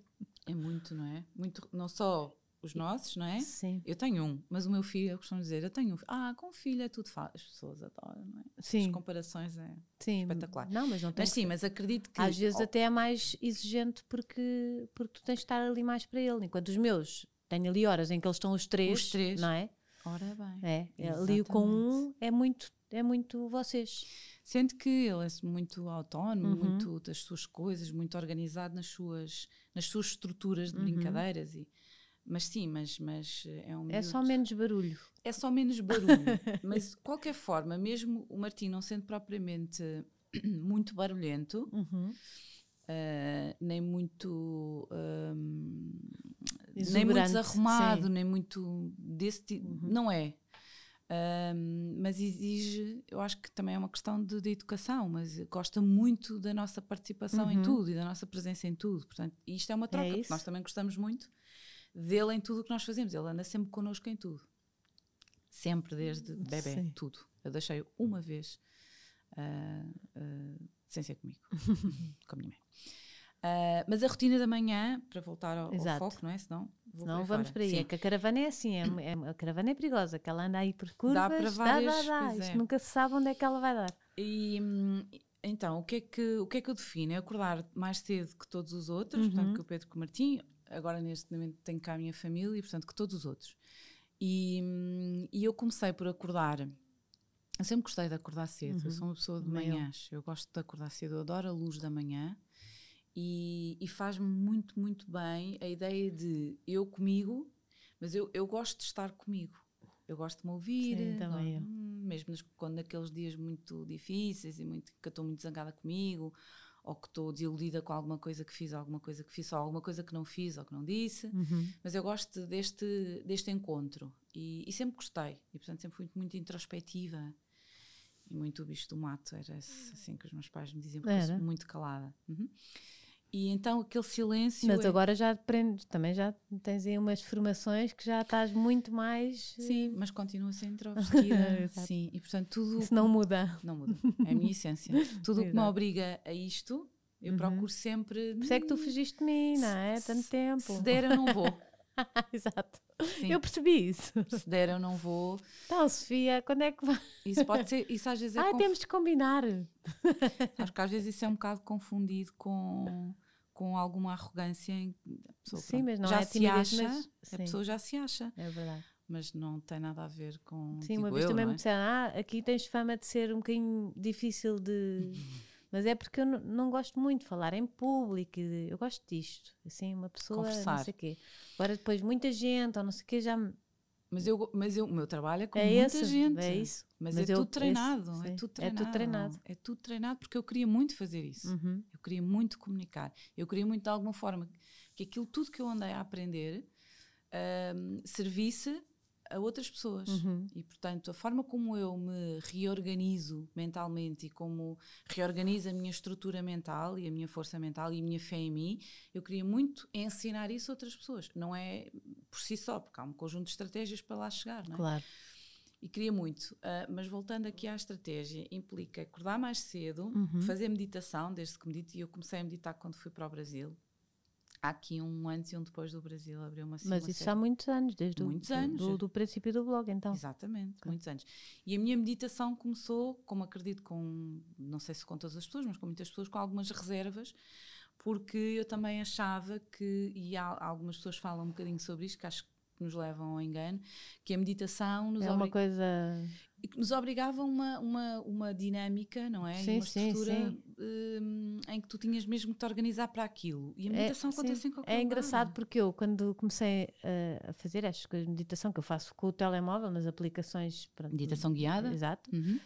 É muito, não é? Muito, não só os nossos, não é? Sim. Eu tenho um, mas o meu filho, eu costumo dizer, eu tenho um Ah, com um filho é tudo fácil. As pessoas adoram, não é? Sim. As comparações é sim. espetacular. Não, mas não tem Mas sim, mas acredito que. Às vezes oh. até é mais exigente porque, porque tu tens de estar ali mais para ele. Enquanto os meus, tenho ali horas em que eles estão os três. Os três. Não é? Ora bem. É. é ali com um é muito, é muito vocês. Sente que ele é muito autónomo, uhum. muito das suas coisas, muito organizado nas suas, nas suas estruturas de uhum. brincadeiras e mas sim, mas, mas eh, é um. É só menos barulho. É só menos barulho. mas de qualquer forma, mesmo o Martim não sendo propriamente muito barulhento, uhum. uh, nem muito. Um, ehm, nem muito desarrumado, sim. nem muito desse tipo. Uhum. Não é. Um, ehm, mas exige, eu acho que também é uma questão de, de educação, mas gosta muito da nossa participação uhum. em tudo e da nossa presença em tudo. Portanto, isto é uma é troca, é nós também gostamos muito dele em tudo o que nós fazemos. Ele anda sempre connosco em tudo. Sempre, desde hum, bebê, Sim. tudo. Eu deixei-o uma vez uh, uh, sem ser comigo, com a minha mãe. Uh, mas a rotina da manhã, para voltar ao, ao foco, não é? Senão, vou não vamos fora. para aí. É que a caravana é assim, é, é, a caravana é perigosa, que ela anda aí por curvas, dá, para várias, dá, dá, dá. Isto é. nunca se sabe onde é que ela vai dar. E então, o que é que, o que, é que eu defino? É acordar mais cedo que todos os outros, uhum. portanto, que o Pedro e o Martim, agora neste momento tenho cá a minha família e, portanto, que todos os outros. E, e eu comecei por acordar. Eu sempre gostei de acordar cedo, uhum. eu sou uma pessoa de manhãs, eu gosto de acordar cedo, eu adoro a luz da manhã e, e faz-me muito, muito bem a ideia de eu comigo, mas eu, eu gosto de estar comigo, eu gosto de me ouvir, Sim, também não, hum, mesmo nos, quando naqueles dias muito difíceis e muito, que eu estou muito zangada comigo ou que estou desiludida com alguma coisa que fiz, ou alguma coisa que fiz, ou alguma coisa que não fiz, ou que não disse. Uhum. Mas eu gosto deste, deste encontro e, e, sempre gostei. E portanto sempre fui muito, muito introspectiva e muito o bicho do mato. Era assim que os meus pais me diziam, porque Era. eu sou muito calada. Uhum. E então aquele silêncio. Mas é... agora já aprendes, também já tens aí umas formações que já estás muito mais. Sim, eh, mas continua ser introvertida. sim, e portanto tudo. Isso não muda. Não muda. É a minha essência. Tudo o que me obriga a isto, eu uhum. procuro sempre. Por isso é que tu fugiste de mim, não é? Tanto tempo. Se der, eu não vou. Exato. Sim. Eu percebi isso. Se der, eu não vou. Então, Sofia, quando é que vai? Isso pode ser. Isso às vezes é. Ah, conf... temos de combinar. Acho que às vezes isso é um bocado confundido com, com alguma arrogância. Em... Pessoa, sim, mas não já é se timidez, acha. Mas, a pessoa já se acha. É verdade. Mas não tem nada a ver com. Sim, tipo uma vez eu, também é? me disseram: ah, aqui tens fama de ser um bocadinho difícil de. Mas é porque eu não gosto muito de falar em público, eu gosto disto. Assim, uma pessoa, Conversar. não sei quê. Agora depois muita gente, ou não sei o quê, já Mas, eu, mas eu, o meu trabalho é com é muita esse, gente. É isso. Mas, mas é, eu, tudo treinado, esse, é, é tudo treinado, é tudo treinado. É tudo treinado porque eu queria muito fazer isso. Uhum. Eu queria muito comunicar. Eu queria muito, de alguma forma, que aquilo tudo que eu andei a aprender um, servisse a outras pessoas. Uhum. E, portanto, a forma como eu me reorganizo mentalmente e como reorganizo a minha estrutura mental e a minha força mental e a minha fé em mim, eu queria muito ensinar isso a outras pessoas. Não é por si só, porque há um conjunto de estratégias para lá chegar, não é? Claro. E queria muito, uh, mas voltando aqui à estratégia, implica acordar mais cedo, uhum. fazer meditação, desde que medito, e eu comecei a meditar quando fui para o Brasil, há aqui um antes e um depois do Brasil abriu uma assim, Mas uma isso série. há muitos anos, desde muitos do, anos. Do, é. do, princípio do blog, então. Exatamente, claro. muitos anos. E a minha meditação começou, como acredito, com, não sei se com todas as pessoas, mas com muitas pessoas, com algumas reservas, porque eu também achava que, e há, algumas pessoas falam um bocadinho sobre isto, que acho que nos levam ao engano, que a meditação nos É uma coisa e que nos obrigava a uma, uma, uma dinâmica, não é? Sim, uma estrutura sim, sim. Um, em que tu tinhas mesmo que te organizar para aquilo. E a é, meditação é, acontece sim. em qualquer É engraçado lugar. É? porque eu, quando comecei uh, a fazer estas coisas de meditação, que eu faço com o telemóvel, nas aplicações. Pronto, meditação guiada? Exato. Uhum.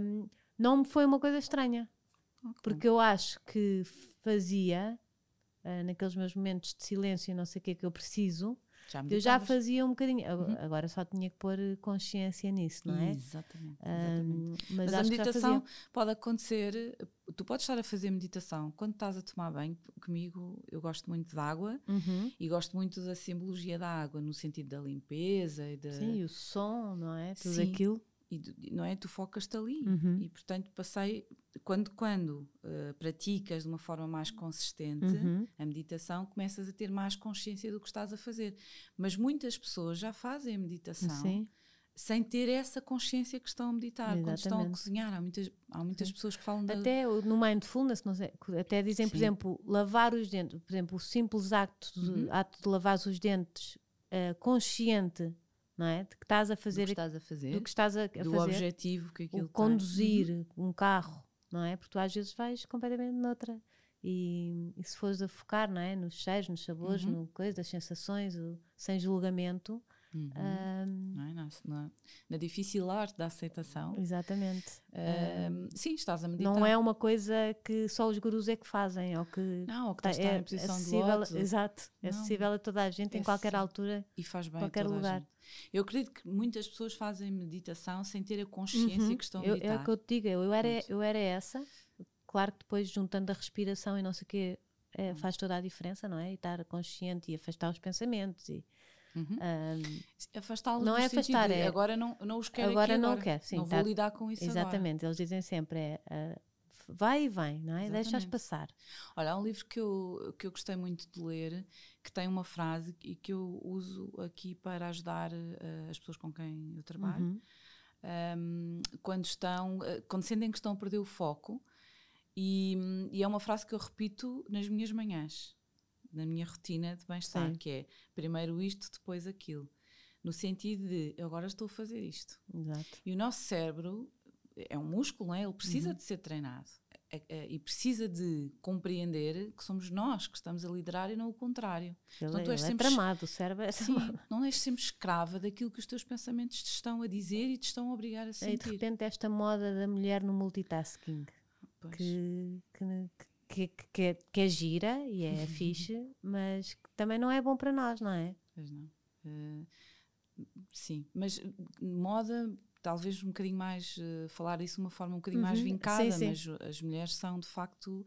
Um, não me foi uma coisa estranha. Okay. Porque eu acho que fazia, uh, naqueles meus momentos de silêncio e não sei o que é que eu preciso, já eu já fazia um bocadinho. Uhum. Agora só tinha que pôr eh, consciência nisso, não é? Exatamente. exatamente. Um, mas, mas a meditação pode acontecer. Eh, tu podes estar a fazer meditação quando estás a tomar banho. Comigo, eu gosto muito de água uhum. e gosto muito da simbologia da água, no sentido da limpeza e da. Sim, o som, não é? Tudo Sim. aquilo e não é tu focas-te ali uhum. e portanto passei quando quando uh, praticas de uma forma mais consistente uhum. a meditação começas a ter mais consciência do que estás a fazer mas muitas pessoas já fazem a meditação Sim. sem ter essa consciência que estão a meditar Exatamente. quando estão a cozinhar há muitas há muitas Sim. pessoas que falam até da... no mindfulness sei, até dizem Sim. por exemplo lavar os dentes por exemplo o simples acto de, uhum. ato de lavar os dentes uh, consciente não é? De que estás a fazer. Do que estás a fazer. Do, que estás a, do fazer, objetivo que aquilo o conduzir tem. Uhum. um carro, não é? Porque tu às vezes vais completamente noutra. E, e se fores a focar, não é? Nos cheiros, nos sabores, uhum. no coisa, das sensações, o, sem julgamento. Uhum. Um, não é, não, na, na difícil arte da aceitação. Exatamente. Um, sim, estás a meditar. Não é uma coisa que só os gurus é que fazem, ou que, não, ou que tá, é, é acessível, Exato, é acessível a toda a gente, é em qualquer altura, e faz bem qualquer lugar. Eu acredito que muitas pessoas fazem meditação sem ter a consciência uhum. que estão a meditar. Eu, é o que eu te digo, eu era, eu era essa. Claro que depois, juntando a respiração e não sei o quê, é, uhum. faz toda a diferença, não é? E estar consciente e afastar os pensamentos e... Uhum. Um, Afastá-los não é afastar, é, agora não, não os quero agora, agora não quero, sim, não tá, vou lidar com isso exatamente, agora. eles dizem sempre é, uh, vai e vem, não é? Deixa Deixas passar. Olha, há um livro que eu, que eu gostei muito de ler, que tem uma frase e que eu uso aqui para ajudar uh, as pessoas com quem eu trabalho. Uhum. Um, quando estão, eh, quando sentem que estão a perder o foco, e, e é uma frase que eu repito nas minhas manhãs, na minha rotina de bem-estar, que é primeiro isto, depois aquilo no sentido de eu agora estou a fazer isto. Exato. E o nosso cérebro é um músculo, é? ele precisa uhum. de ser treinado eh, eh, e precisa de compreender que somos nós que estamos a liderar e não o contrário. Ele, então, tu é, és é sempre é tramado, serve. é Sim, não és sempre escrava daquilo que os teus pensamentos te estão a dizer e te estão a obrigar a sentir. E de repente esta moda da mulher no multitasking que que, que, que, que, é, é gira e é fixe, mas que também não é bom para nós, não é? Pois não. Uh, sim, mas moda talvez um bocadinho mais uh, falar isso de uma forma um bocadinho uhum. mais vincada, sim, sim. mas as mulheres são de facto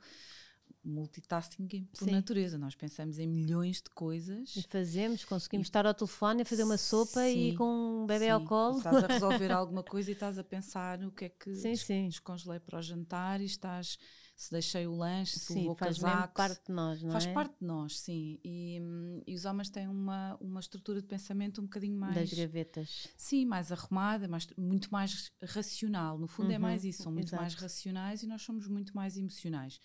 multitasking por sim. natureza. Nós pensamos em milhões de coisas. E fazemos, conseguimos e... estar ao telefone a fazer uma sopa sim, e com um bebê sim. ao colo. Estás a resolver alguma coisa e estás a pensar o que é que sim, descongelei para o jantar e estás se deixei o lanche, se levou faz casaco. Faz parte de nós, não faz é? Faz parte de nós, sim. E, hum, e, os homens têm uma, uma estrutura de pensamento um bocadinho mais. Das gavetas. Sim, mais arrumada, mais, muito mais racional. No fundo é uhum, é mais isso, são muito exato. mais racionais e nós somos muito mais emocionais.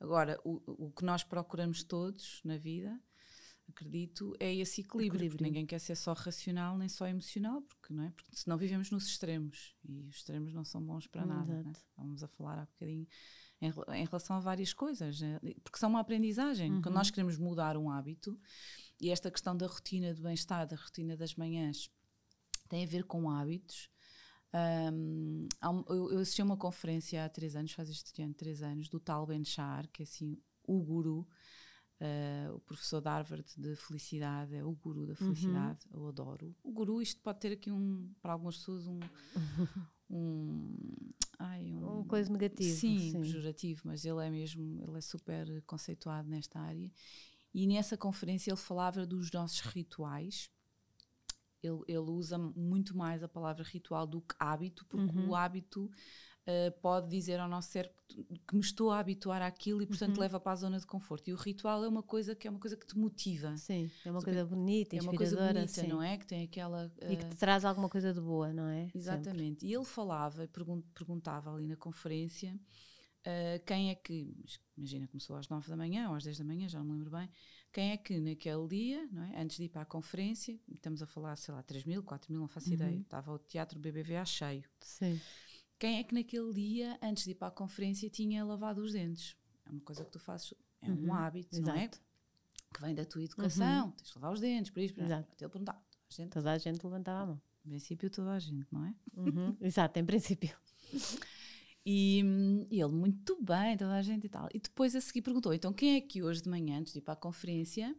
Agora, o, o que nós procuramos todos na vida acredito, é esse equilíbrio, equilíbrio. Porque ninguém quer ser só racional nem só emocional, porque, não é? porque senão vivemos nos extremos e os extremos não são bons para nada. É? Vamos a falar há bocadinho em, em relação a várias coisas, né? porque são uma aprendizagem. Uhum. Quando nós queremos mudar um hábito, e esta questão da rotina do bem-estar, da rotina das manhãs, tem a ver com hábitos. Um, eu, assisti a uma conferência há três anos, faz este ano três anos, do Tal Ben-Shahar, que é assim o guru, uh, o professor da Harvard de felicidade, é o guru da uhum. felicidade, uhum. eu adoro. O guru, isto pode ter aqui um, para algumas pessoas um, um, ai, um, coisa negativa. Sim, sim, pejorativo, mas ele é mesmo, ele é super conceituado nesta área. E nessa conferência ele falava dos nossos rituais. Ele, ele usa muito mais a palavra ritual do que hábito, porque uhum. o hábito uh, pode dizer ao nosso cérebro que, que, me estou a habituar àquilo e, portanto, uhum. leva para a zona de conforto. E o ritual é uma coisa que é uma coisa que te motiva. Sim, é uma coisa bonita, é uma coisa bonita, sim. não é? Que tem aquela. Uh, e que eh, te traz alguma coisa de boa, não é? Exatamente. Sempre. E ele falava, pergun perguntava ali na conferência. Uh, quem é que, imagina, começou às nove da manhã ou às dez da manhã, já não me lembro bem, quem é que naquele dia, não é, antes de ir para a conferência, estamos a falar, sei lá, 3 mil, 4 mil, não faço uhum. ideia, estava o teatro BBVA cheio. Sim. Quem é que naquele dia, antes de ir para a conferência, tinha lavado os dentes? É uma coisa que tu fazes, é um uhum. hábito, Exato. não é? Que vem da tua educação, uhum. tens de lavar os dentes, por isso, por Exato. Ele perguntava, a gente, toda a gente levantava a mão. Em princípio, toda a gente, não é? Uhum. Exato, em princípio. E, e, ele, muito bem, toda a gente e tal. E depois a seguir perguntou: então quem é que hoje de manhã, antes de ir para a conferência,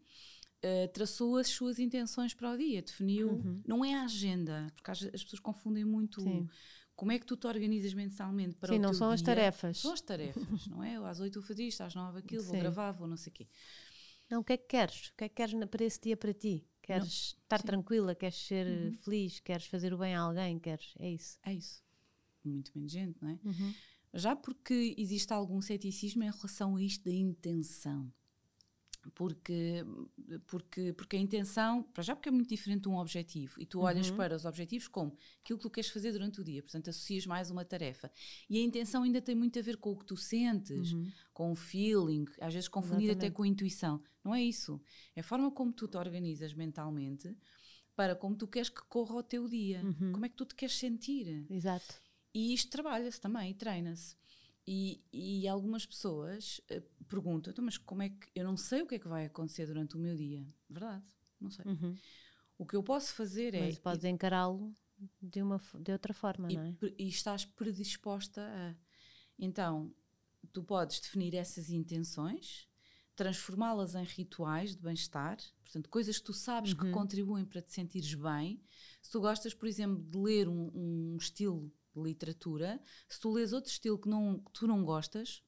uh, traçou as suas intenções para o dia? Definiu. Uhum. Não é a agenda, porque as, as pessoas confundem muito. Sim como é que tu te organizas mensalmente para Sim, não são dia? as tarefas. São as tarefas, não é? Às 8 eu fazer isto, às 9 aquilo, Sim. vou gravar, vou não sei o quê. Não, o que é que queres? O que é que queres para esse dia para ti? Queres não, estar sim. tranquila, queres ser eh, uhum. feliz, queres fazer o bem a alguém, queres. É isso. É isso. Muito menos gente, não é? Uhum. Já porque existe algum ceticismo em relação a isto da intenção porque, porque, porque a intenção, para já porque é muito diferente de um objetivo, e tu olhas uhum. para os objetivos como aquilo que tu queres fazer durante o dia, portanto associas mais uma tarefa. E a intenção ainda tem muito a ver com o que tu sentes, uhum. com o feeling, às vezes confundido até com a intuição. Não é isso. É a forma como tu te organizas mentalmente para como tu queres que corra o teu dia, uhum. como é que tu te queres sentir. Exato. E isto trabalha-se também e treina-se. E, e algumas pessoas eh, perguntam, então, mas como é que eu não sei o que é que vai acontecer durante o meu dia? Verdade, não sei. Uhum. O que eu posso fazer mas é. Mas podes encará-lo de, uma, de outra forma, e, não é? E estás predisposta a. Então, tu podes definir essas intenções, transformá-las em rituais de bem-estar, portanto, coisas que tu sabes uhum. que contribuem para te sentires bem. Se tu gostas, por exemplo, de ler um, um estilo de literatura, se tu lês outro estilo que, não, que tu não gostas,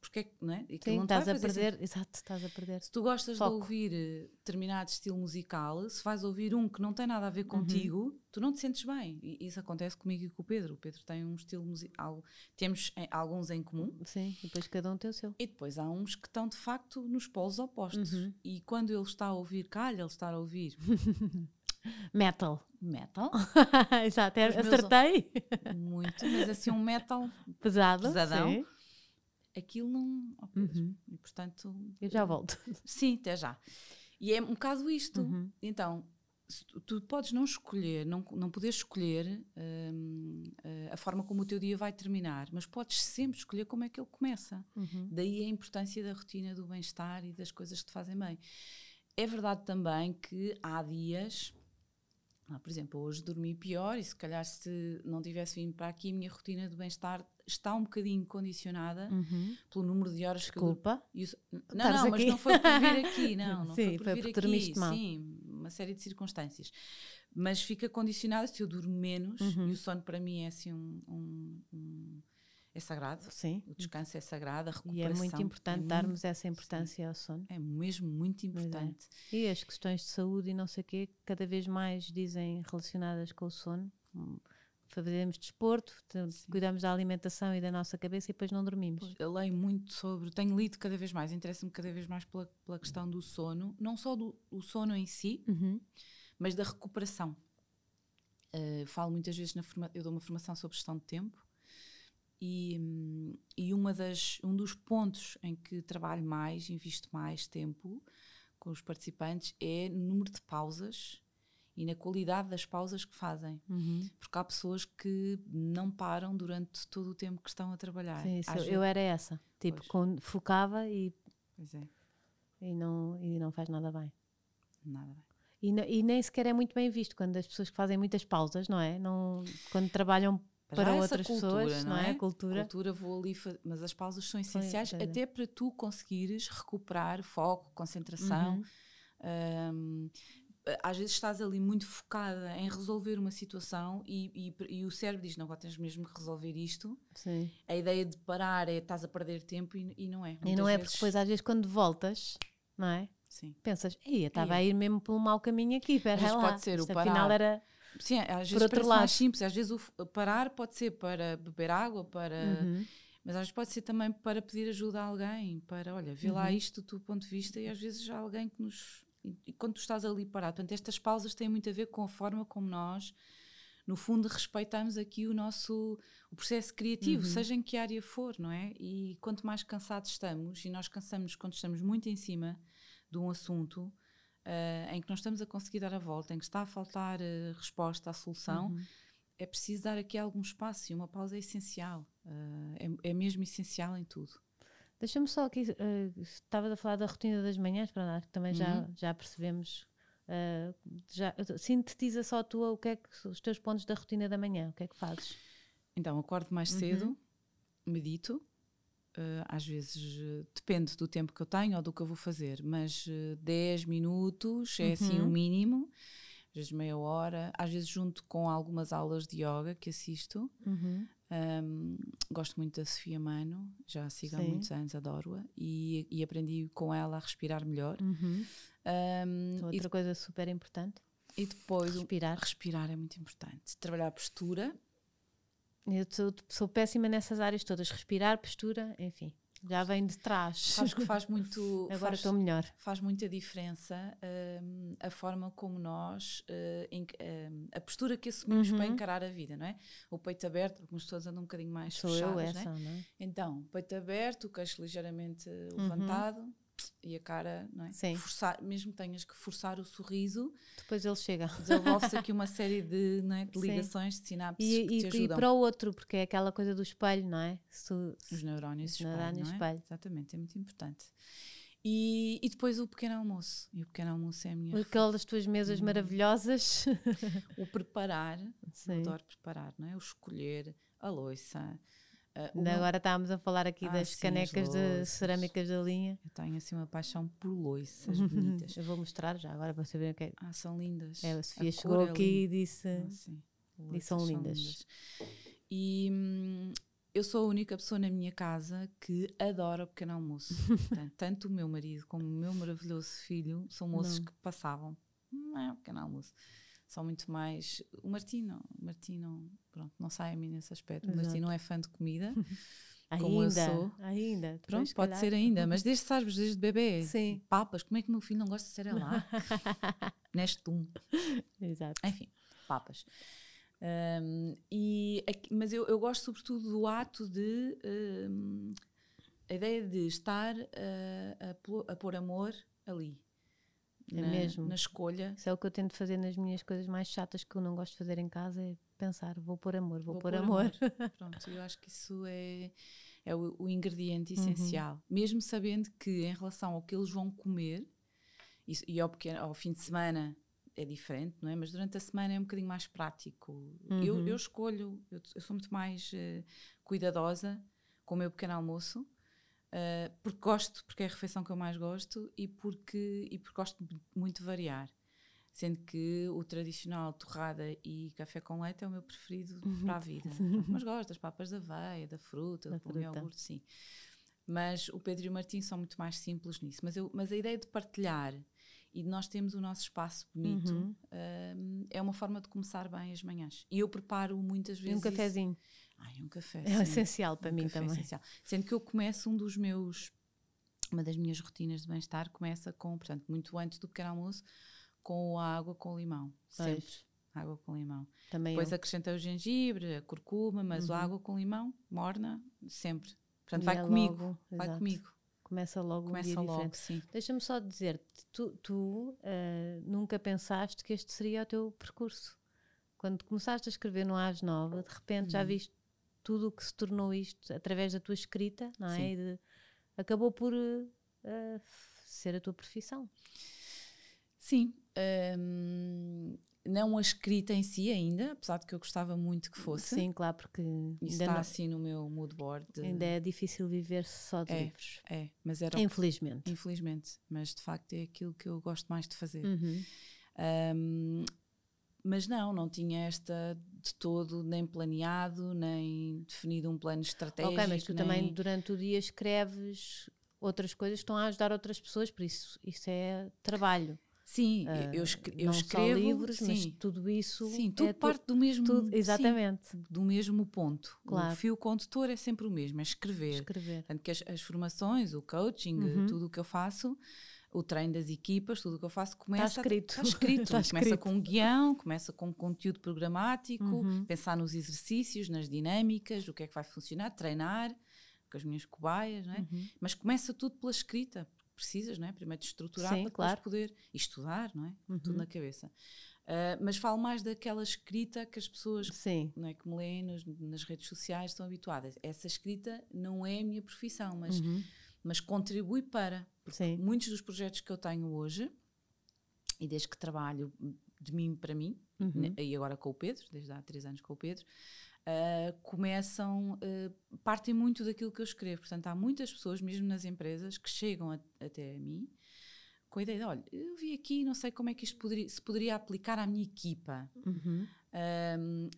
porque é que não, é? E Sim, não estás a perder, assim. exato, estás a perder. Se tu gostas Foco. de ouvir eh, determinado estilo musical, se vais ouvir um que não tem nada a ver uhum. contigo, uhum. tu não te sentes bem. E isso acontece comigo e com o Pedro. O Pedro tem um estilo musical, temos eh, alguns em comum. Sim, e depois cada um tem o seu. E depois há uns que estão de facto nos polos opostos. Uhum. E quando ele está a ouvir calha, ele está a ouvir metal metal. Exato, é, acertei. Meus, muito, mas assim um metal pesado, pesadão. Sim. Aquilo não. Uhum. E portanto. Eu já volto. Sim, até já. E é um bocado isto. Uhum. Então, tu, podes não escolher, não, não podes escolher hum, eh, a forma como o teu dia vai terminar, mas podes sempre escolher como é que ele começa. Uhum. Daí a importância da rotina, do bem-estar e das coisas que te fazem bem. É verdade também que há dias ah, por exemplo, hoje dormi pior e se calhar se não tivesse vindo para aqui, a minha rotina de bem-estar está um bocadinho condicionada uhum. pelo número de horas Desculpa. que eu... Desculpa. Não, não, aqui? mas não foi por vir aqui, não. não sim, foi por foi vir por aqui, mal. sim, uma série de circunstâncias. Mas fica condicionada se eu durmo menos uhum. e o sono para mim é assim um, um, um é sagrado. Sim. O descanso é sagrado, a recuperação. E é muito importante é darmos essa importância sim, ao sono. É mesmo muito é. importante. É. E as questões de saúde e não sei o quê, cada vez mais dizem relacionadas com o sono. Fazemos desporto, cuidamos da alimentação e da nossa cabeça e depois não dormimos. eu leio muito sobre, tenho lido cada vez mais, interessa-me cada vez mais pela, pela, questão do sono, não só do sono em si, uhum. mas da recuperação. Uh, falo muitas vezes na forma, eu dou uma formação sobre gestão de tempo e, e uma das, um dos pontos em que trabalho mais, invisto mais tempo com os participantes é no número de pausas e na qualidade das pausas que fazem. Uhum. Porque há pessoas que não param durante todo o tempo que estão a trabalhar. Sim, isso, eu era essa. Tipo, com, focava e. É. E não, e não faz nada bem. Nada bem. E, não, e, nem sequer é muito bem visto quando as pessoas que fazem muitas pausas, não é? Não, quando trabalham para, para outras cultura, pessoas, não é? A é? cultura. cultura vou ali, mas as pausas são essenciais Foi, até para tu conseguires recuperar foco, concentração. Uhum. Um, às vezes estás ali muito focada em resolver uma situação e, e, e, o cérebro diz: Não, agora tens mesmo que resolver isto. Sim. A ideia de parar é estás a perder tempo e, e não é. E não vezes. é porque depois, às vezes, quando voltas, não é? Sim. Pensas: Ei, eu estava é. a ir mesmo pelo mau caminho aqui, pera lá. Pode ser o parar. Afinal era Sim, às vezes parece mais simples. Às vezes o parar pode ser para beber água, para... Uhum. Mas às vezes pode ser também para pedir ajuda a alguém, para, olha, vê lá uhum. isto do teu ponto de vista e às vezes há alguém que nos... E quando tu estás ali parado, portanto, estas pausas têm muito a ver com a forma como nós no fundo respeitamos aqui o nosso o processo criativo, uhum. seja em que área for, não é? E quanto mais cansados estamos, e nós cansamos quando estamos muito em cima de um assunto, uh, em que não estamos a conseguir dar a volta, em que está a faltar uh, resposta à solução, uhum. é preciso dar aqui algum espaço e uma pausa é essencial. Uh, é, é, mesmo essencial em tudo. Deixa-me só aqui, uh, estava a falar da rotina das manhãs, para nós, que também uhum. já, já percebemos. já, sintetiza só a tua o que é que os teus pontos da rotina da manhã, o que é que fazes? Então, acordo mais uhum. cedo, uhum. medito, eh, às vezes eh, depende do tempo que eu tenho ou do que eu vou fazer, mas uh, eh, 10 minutos é assim o uhum. mínimo, às vezes meia hora, às vezes junto com algumas aulas de yoga que assisto. Uhum. Um, gosto muito da Sofia Mano, já a sigo Sim. há muitos anos, adoro-a e, e, aprendi com ela a respirar melhor. Uhum. Um, outra e, coisa super importante. E depois respirar. respirar é muito importante. Trabalhar a postura, eu sou, sou, péssima nessas áreas todas. Respirar, postura, enfim. Já vem de trás. Acho que faz muito. Agora estou melhor. Faz muita diferença um, a forma como nós. Uh, em, um, a postura que assumimos uhum. para encarar a vida, não é? O peito aberto, algumas pessoas andam um bocadinho mais sou fechadas, eu não é? Não é? Então, peito aberto, o queixo ligeiramente uhum. levantado e a cara, não é? Sim. Forçar, mesmo tenhas que forçar o sorriso. Depois ele chega. Desenvolve-se aqui uma série de, é? de ligações, Sim. de sinapses e, que e, te ajudam. E para o outro, porque é aquela coisa do espelho, não é? Se, Os neurónios espelho, neurónios não é? espelho. Exatamente, é muito importante. E, e, depois o pequeno almoço. E o pequeno almoço é a minha. Aquelas tuas mesas uhum. maravilhosas. o preparar, Sim. adoro preparar, não é? O escolher a louça, ah, agora estávamos a falar aqui ah, das sim, canecas de cerâmicas da linha. Eu tenho assim uma paixão por loiças bonitas. Eu vou mostrar já agora para saber o que é. Ah, são lindas. É, a Sofia a chegou é aqui é e disse. Ah, sim. E são, são lindas. lindas. E hum, eu sou a única pessoa na minha casa que adora o pequeno almoço. Portanto, tanto o meu marido como o meu maravilhoso filho são moços Não. que passavam. Não é o pequeno almoço são muito mais. O Martino, o Martino, pronto, não sai a mim nesse aspecto. Exato. O Martino é fã de comida. como ainda, eu sou. Ainda. Pronto, pode calhar. ser ainda, mas desde sabes, desde bebê. Sim. Papas, como é que meu filho não gosta de ser lá? Neste um. Exato. Enfim, papas. Um, e, mas eu, eu gosto sobretudo do ato de. Um, a ideia de estar a, a pôr amor ali é na, mesmo. na escolha. Isso é o que eu tento fazer nas minhas coisas mais chatas que eu não gosto de fazer em casa, é pensar, vou pôr amor, vou, vou pôr, pôr amor. amor. Pronto, eu acho que isso é, é o, o ingrediente uhum. essencial. Uhum. Mesmo sabendo que em relação ao que eles vão comer, isso, e ao, pequeno, ao fim de semana é diferente, não é? Mas durante a semana é um bocadinho mais prático. Uhum. Eu, eu escolho, eu, eu, sou muito mais uh, cuidadosa com o meu pequeno almoço ah, porque gosto, porque é a refeição que eu mais gosto e porque, e porque gosto muito de variar. Sendo que o tradicional torrada e café com leite é o meu preferido uhum. para a vida. Uhum. Mas gosto das papas da aveia, da fruta, da do fruta. iogurte, sim. Mas o Pedro e o Martim são muito mais simples nisso. Mas, eu, mas a ideia de partilhar e de nós termos o nosso espaço bonito uhum. uh, é uma forma de começar bem as manhãs. E eu preparo muitas vezes. E um cafezinho. Isso Ai, é um café. É sim. essencial para um mim também. Essencial. Sendo que eu começo um dos meus. Uma das minhas rotinas de bem-estar começa com, portanto, muito antes do pequeno almoço, com a água com limão. Pois. Sempre. Água com limão. Também Depois eu. acrescentei o gengibre, a curcuma, mas uhum. a água com limão, morna, sempre. Portanto, vai, é comigo, logo, vai comigo. comigo. Começa logo Começa um dia logo, diferente. sim. Deixa-me só dizer, tu, tu uh, nunca pensaste que este seria o teu percurso. Quando começaste a escrever no Às Nova, de repente uhum. já viste tudo o que se tornou isto através da tua escrita, não é? De, acabou por uh, ser a tua profissão. Sim. Um, ehm, não a escrita em si ainda, apesar de que eu gostava muito que fosse. Sim, claro, porque está não, assim no meu mood board. De... Ainda é difícil viver só de é, livros. É, mas era. Infelizmente. infelizmente, mas de facto é aquilo que eu gosto mais de fazer. Uhum. Um, ehm, mas não, não tinha esta de todo nem planeado, nem definido um plano estratégico. Ok, mas tu nem... também durante o dia escreves outras coisas que estão a ajudar outras pessoas, por isso isso é trabalho. Sim, uh, eu, escre eu escrevo livros, sim. mas tudo isso sim, é tudo é parte tu, do mesmo tudo, exatamente sim, do mesmo ponto. Claro. O fio condutor é sempre o mesmo, é escrever. Escrever. Tanto que as, as formações, o coaching, uhum. tudo o que eu faço o treino das equipas, tudo o que eu faço começa. Está escrito. Está escrito. Está escrito. Começa com um guião, começa com conteúdo programático, uhum. pensar nos exercícios, nas dinâmicas, o que é que vai funcionar, treinar com as minhas cobaias, não é? Uhum. Mas começa tudo pela escrita, precisas, não é? Primeiro de estruturar Sim, para claro. poder estudar, não é? Uhum. Tudo na cabeça. Uh, mas falo mais daquela escrita que as pessoas Sim. Não é, que me leem nos, nas redes sociais estão habituadas. Essa escrita não é a minha profissão, mas, uhum. mas contribui para. Sim. muitos dos projetos que eu tenho hoje, e desde que trabalho de mim para mim, uhum. Né, e agora com o Pedro, desde há três anos com o Pedro, uh, começam, uh, partem muito daquilo que eu escrevo. Portanto, há muitas pessoas, mesmo nas empresas, que chegam a, até a mim com a ideia de, olha, eu vi aqui, não sei como é que isto poderia, se poderia aplicar à minha equipa. Uhum. Ah,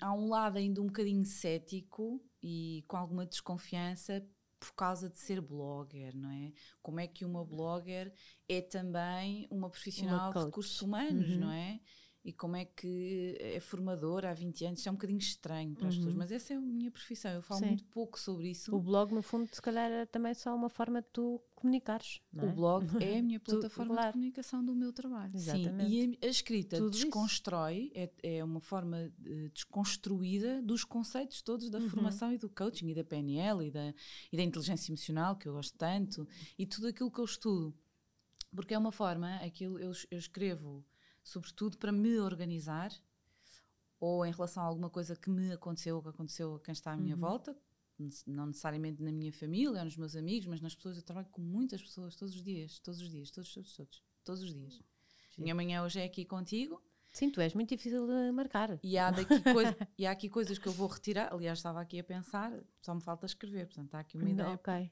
há um lado ainda um bocadinho cético e com alguma desconfiança por causa de ser blogger, não é? Como é que uma blogger é também uma profissional uma de recursos humanos, uhum. não é? e como é que é formador há 20 anos, isso é um bocadinho estranho para as pessoas, uhum. mas essa é a minha profissão, eu falo Sim. muito pouco sobre isso. O blog, no fundo, se calhar é também só uma forma de tu comunicares. É? O blog é a minha plataforma de comunicação do meu trabalho. Exatamente. Sim, e a, escrita Tudo desconstrói, é, é, uma forma desconstruída dos conceitos todos da uhum. formação e do coaching e da PNL e da, e da inteligência emocional, que eu gosto tanto, e tudo aquilo que eu estudo. Porque é uma forma, aquilo eu, eu escrevo sobretudo para me organizar ou em relação a alguma coisa que me aconteceu ou que aconteceu a quem está à minha uhum. volta, não necessariamente na minha família ou nos meus amigos, mas nas pessoas. Eu trabalho com muitas pessoas todos os dias, todos os dias, todos, todos, todos, todos os dias. Sim. Minha manhã hoje é aqui contigo. Sim, tu és muito difícil de marcar. E há, daqui coisa, e há aqui coisas que eu vou retirar. Aliás, estava aqui a pensar, só me falta escrever, portanto, há aqui uma ideia. Ok.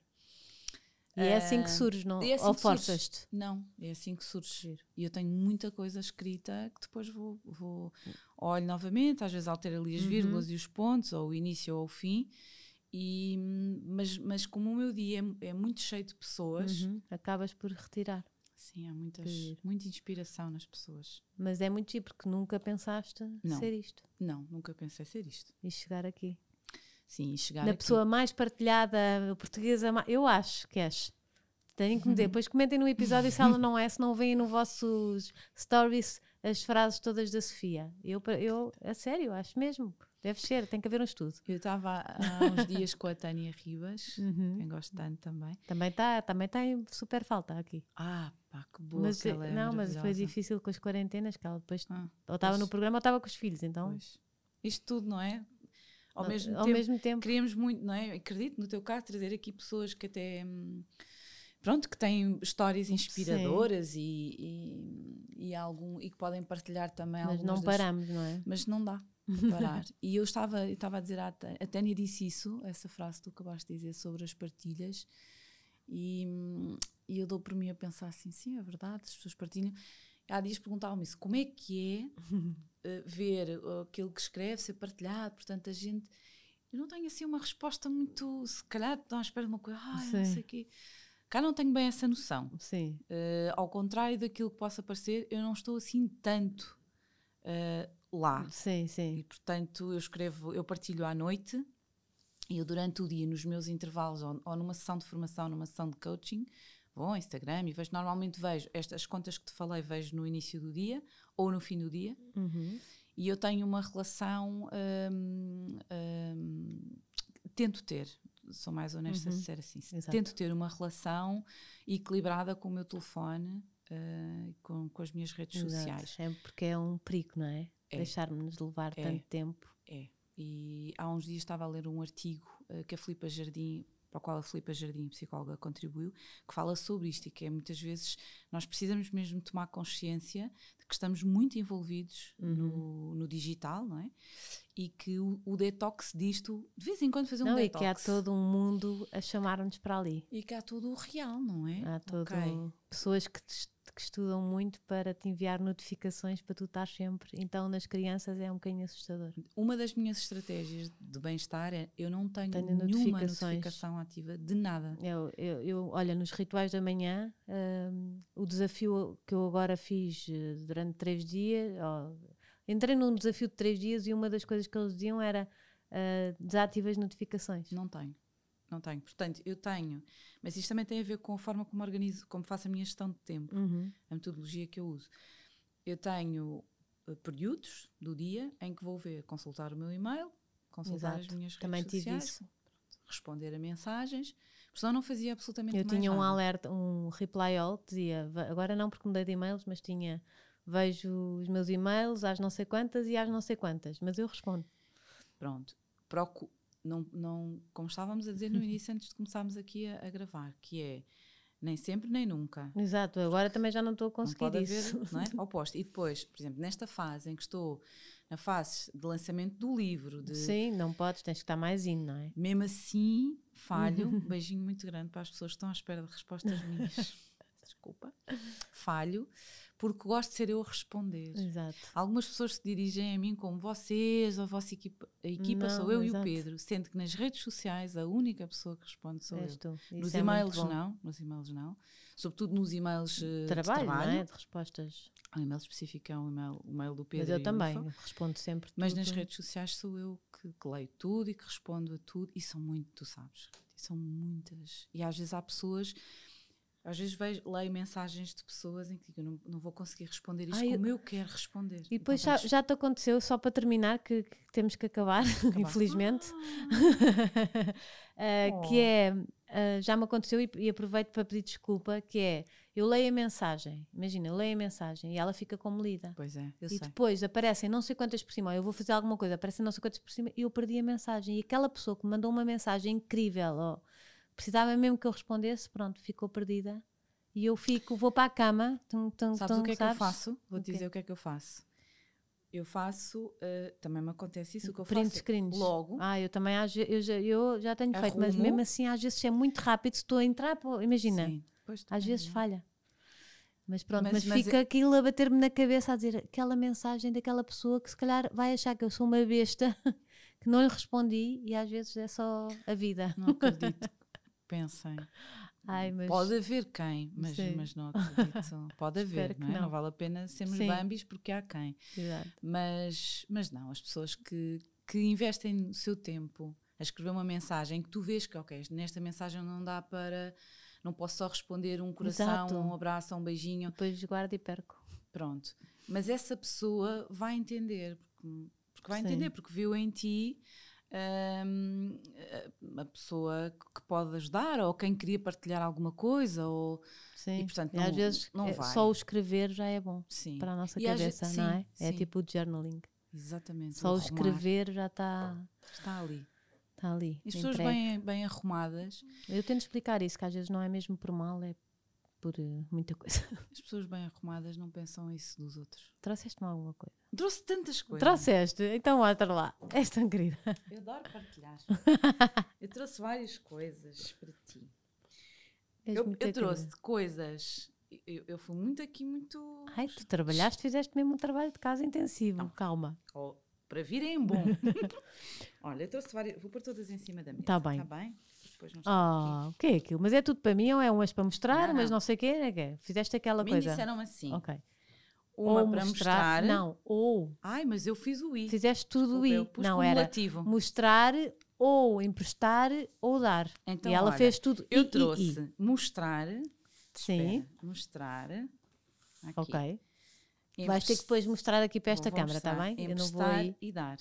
E é assim que ah, surge não? É assim Ou forças-te? Não, é assim que surge. E eu tenho muita coisa escrita que depois vou, vou olho novamente, às vezes altero ali as uhum. vírgulas e os pontos, ou o início ou o fim. E, mas, mas como o meu dia é, é muito cheio de pessoas, uhum. acabas por retirar. Sim, há muitas, muita inspiração nas pessoas. Mas é muito giro, porque nunca pensaste não, ser isto. Não, nunca pensei ser isto. E chegar aqui. Sim, chegar Na aqui. pessoa mais partilhada, portuguesa, é eu acho que és. Tenho que me dizer. Depois comentem no episódio se ela não é, se não veem no vossos stories as frases todas da Sofia. Eu, eu a sério, acho mesmo. Deve ser, tem que haver um estudo. Eu estava há uns dias com a Tânia Ribas, uhum. quem gosto tanto também. Também está também tá em super falta aqui. Ah, pá, que boa mas, que ela é Não, mas foi difícil com as quarentenas, que ela depois ah, ou estava no programa ou estava com os filhos, então. Pois. Isto tudo, não é? ao, mesmo, ao tempo, mesmo tempo queríamos muito, não é? Acredito no teu caso, trazer aqui pessoas que até. Hum, pronto, que têm histórias inspiradoras e, e, e, algum, e que podem partilhar também Mas não paramos, das, não é? Mas não dá parar. e eu estava, eu estava a dizer, à, a Tânia disse isso, essa frase que tu acabaste de dizer sobre as partilhas, e, e eu dou por mim a pensar assim: sim, é verdade, as pessoas partilham. Há dias perguntavam-me isso, como é que é eh, ver aquilo que escreve ser partilhado por tanta gente. Eu não tenho assim uma resposta muito. Se calhar estão à espera de uma coisa, não sei o quê. Cá não tenho bem essa noção. Sim. Uh, ao contrário daquilo que possa parecer, eu não estou assim tanto uh, lá. Sim, sim. E portanto eu escrevo, eu partilho à noite e eu durante o dia, nos meus intervalos, ou, ou numa sessão de formação, numa sessão de coaching, vou ao Instagram e vejo, normalmente vejo estas contas que te falei, vejo no início do dia ou no fim do dia. Uhum. E eu tenho uma relação, hum, hum, tento ter, sou mais honesta uhum. a assim, Exato. tento ter uma relação equilibrada com o meu telefone, uh, com, com as minhas redes Exato. sociais. É porque é um perigo, não é? é. Deixarmos-nos levar é. tanto tempo. É. E há uns dias estava a ler um artigo uh, que a Filipa Jardim para o qual a Filipa Jardim, psicóloga, contribuiu, que fala sobre isto e que é muitas vezes nós precisamos mesmo tomar consciência de que estamos muito envolvidos uhum. no, no, digital, não é? E que o, o, detox disto, de vez em quando fazer um não, detox. E que há todo um mundo a chamar-nos para ali. E que há todo o real, não é? Há todo okay. um, pessoas que que estudam muito para te enviar notificações para tu estar sempre. Então, nas crianças é um bocadinho assustador. Uma das minhas estratégias de bem-estar é eu não tenho, tenho nenhuma notificação ativa de nada. Eu, eu, eu olha, nos rituais da manhã, um, o desafio que eu agora fiz eh, durante três dias, oh, entrei num desafio de três dias e uma das coisas que eles diziam era uh, eh, desativa as notificações. Não tenho não tenho. Portanto, eu tenho, mas isto também tem a ver com a forma como organizo, como faço a minha gestão de tempo, uhum. a metodologia que eu uso. Eu tenho uh, períodos do dia em que vou ver, consultar o meu e-mail, consultar Exato. as minhas também redes sociais. Isso. Responder a mensagens, porque senão não fazia absolutamente eu nada. Eu tinha um alerta, um reply all que dizia, agora não porque mudei de e-mails, mas tinha vejo os meus e-mails às não sei quantas e às não sei quantas, mas eu respondo. Pronto, Procu não, não, como estávamos a dizer no início, antes de começarmos aqui a, a gravar, que é nem sempre nem nunca. Exato, agora também já não estou a conseguir não pode isso. Haver, não é? Oposto. E depois, por exemplo, nesta fase em que estou na fase de lançamento do livro. De, Sim, não podes, tens que estar mais indo, não é? Mesmo assim, falho. um beijinho muito grande para as pessoas que estão à espera de respostas minhas. Desculpa. Falho porque gosto de ser eu a responder. Exato. Algumas pessoas se dirigem a mim como vocês, a vossa equipa, a equipa não, sou eu exato. e o Pedro, sendo que nas redes sociais a única pessoa que responde sou eu. Nos é e-mails não, nos e-mails não, sobretudo nos e-mails de eh, trabalho, de, trabalho. Não é? de respostas. O e-mail específico é o e-mail, o e-mail do Pedro. Mas eu também, eu respondo sempre tudo. Mas nas redes sociais sou eu que, que leio tudo e que respondo a tudo e são muito, tu sabes, são muitas. E às vezes há pessoas às vezes vejo, leio mensagens de pessoas em que digo, não, não vou conseguir responder isto Ai, como eu... eu quero responder. E depois então, já, já te aconteceu, só para terminar, que, que temos que acabar, acabar. infelizmente, ah. uh, oh. que é, uh, já me aconteceu e, e, aproveito para pedir desculpa, que é, eu leio a mensagem, imagina, eu leio a mensagem e ela fica como lida. Pois é, eu E sei. depois aparecem não sei quantas por cima, eu vou fazer alguma coisa, aparecem não sei quantas por cima e eu perdi a mensagem. E aquela pessoa que mandou uma mensagem incrível, oh, precisava mesmo que eu respondesse, pronto, ficou perdida. E eu fico, vou para a cama. Tum, tum, sabes tum, o que é sabes? que eu faço? Vou-te okay. dizer o que é que eu faço. Eu faço, uh, também me acontece isso, o que eu Print faço é screens. logo. Ah, eu também eu já, eu já tenho arrumo. feito, mas mesmo assim às vezes é muito rápido, estou a entrar, pô, imagina, Sim, às vezes é. falha. Mas pronto, mas, mas, mas fica eu... É aquilo a bater-me na cabeça, a dizer aquela mensagem daquela pessoa que se calhar vai achar que eu sou uma besta, que não lhe respondi e às vezes é só a vida. Não acredito. pensem. Ai, mas... Pode haver quem, mas, mas não acredito. Pode haver, não, é? não. não vale a pena sermos Sim. bambis porque há quem. Exato. Mas, mas não, as pessoas que, que investem o seu tempo a escrever uma mensagem que tu vês que, ok, nesta mensagem não dá para. Não posso só responder um coração, Exato. um abraço, um beijinho. Depois guardo e perco. Pronto. Mas essa pessoa vai entender, porque, porque vai Sim. entender, porque viu em ti um, a pessoa que pode ajudar ou quem queria partilhar alguma coisa ou sim. E, portanto, não, e às vezes não é vai. só o escrever já é bom sim. para a nossa e cabeça, vezes, não é? Sim, é sim. tipo o journaling. Exatamente. Só o escrever já está está ali. Está ali. E as pessoas bem, bem arrumadas. Eu tento explicar isso, que às vezes não é mesmo por mal, é por uh, muita coisa. As pessoas bem arrumadas não pensam isso dos outros. Trouxeste-me alguma coisa? Trouxe tantas coisas. Trouxeste? Então mostra lá. És tão querida. Eu adoro partilhar. eu trouxe várias coisas para ti. És eu, eu trouxe coisas. Eu, eu, fui muito aqui, muito. Ai, tu trabalhaste, fizeste mesmo um trabalho de casa intensivo. Não. Calma. Oh, para virem é bom. Olha, eu trouxe várias. Vou pôr todas em cima da mesa. Está bem. Está bem? Ah, oh, o que é aquilo? Mas é tudo para mim, ou é umas para mostrar, não, não. mas não sei o que é, é, que é. Fizeste aquela Me coisa. Me disseram assim. Ok uma ou para mostrar, mostrar, Não, ou. Ai, mas eu fiz o I. Fizeste tudo o I. Eu não, era mostrar, ou emprestar, ou dar. Então, e ela olha, fez tudo. Eu I, trouxe I, I. mostrar. Sim. Espera, mostrar. Aqui. Ok. Emprest... Vais ter que depois mostrar aqui para esta câmara, está bem? Eu não vou aí. e dar.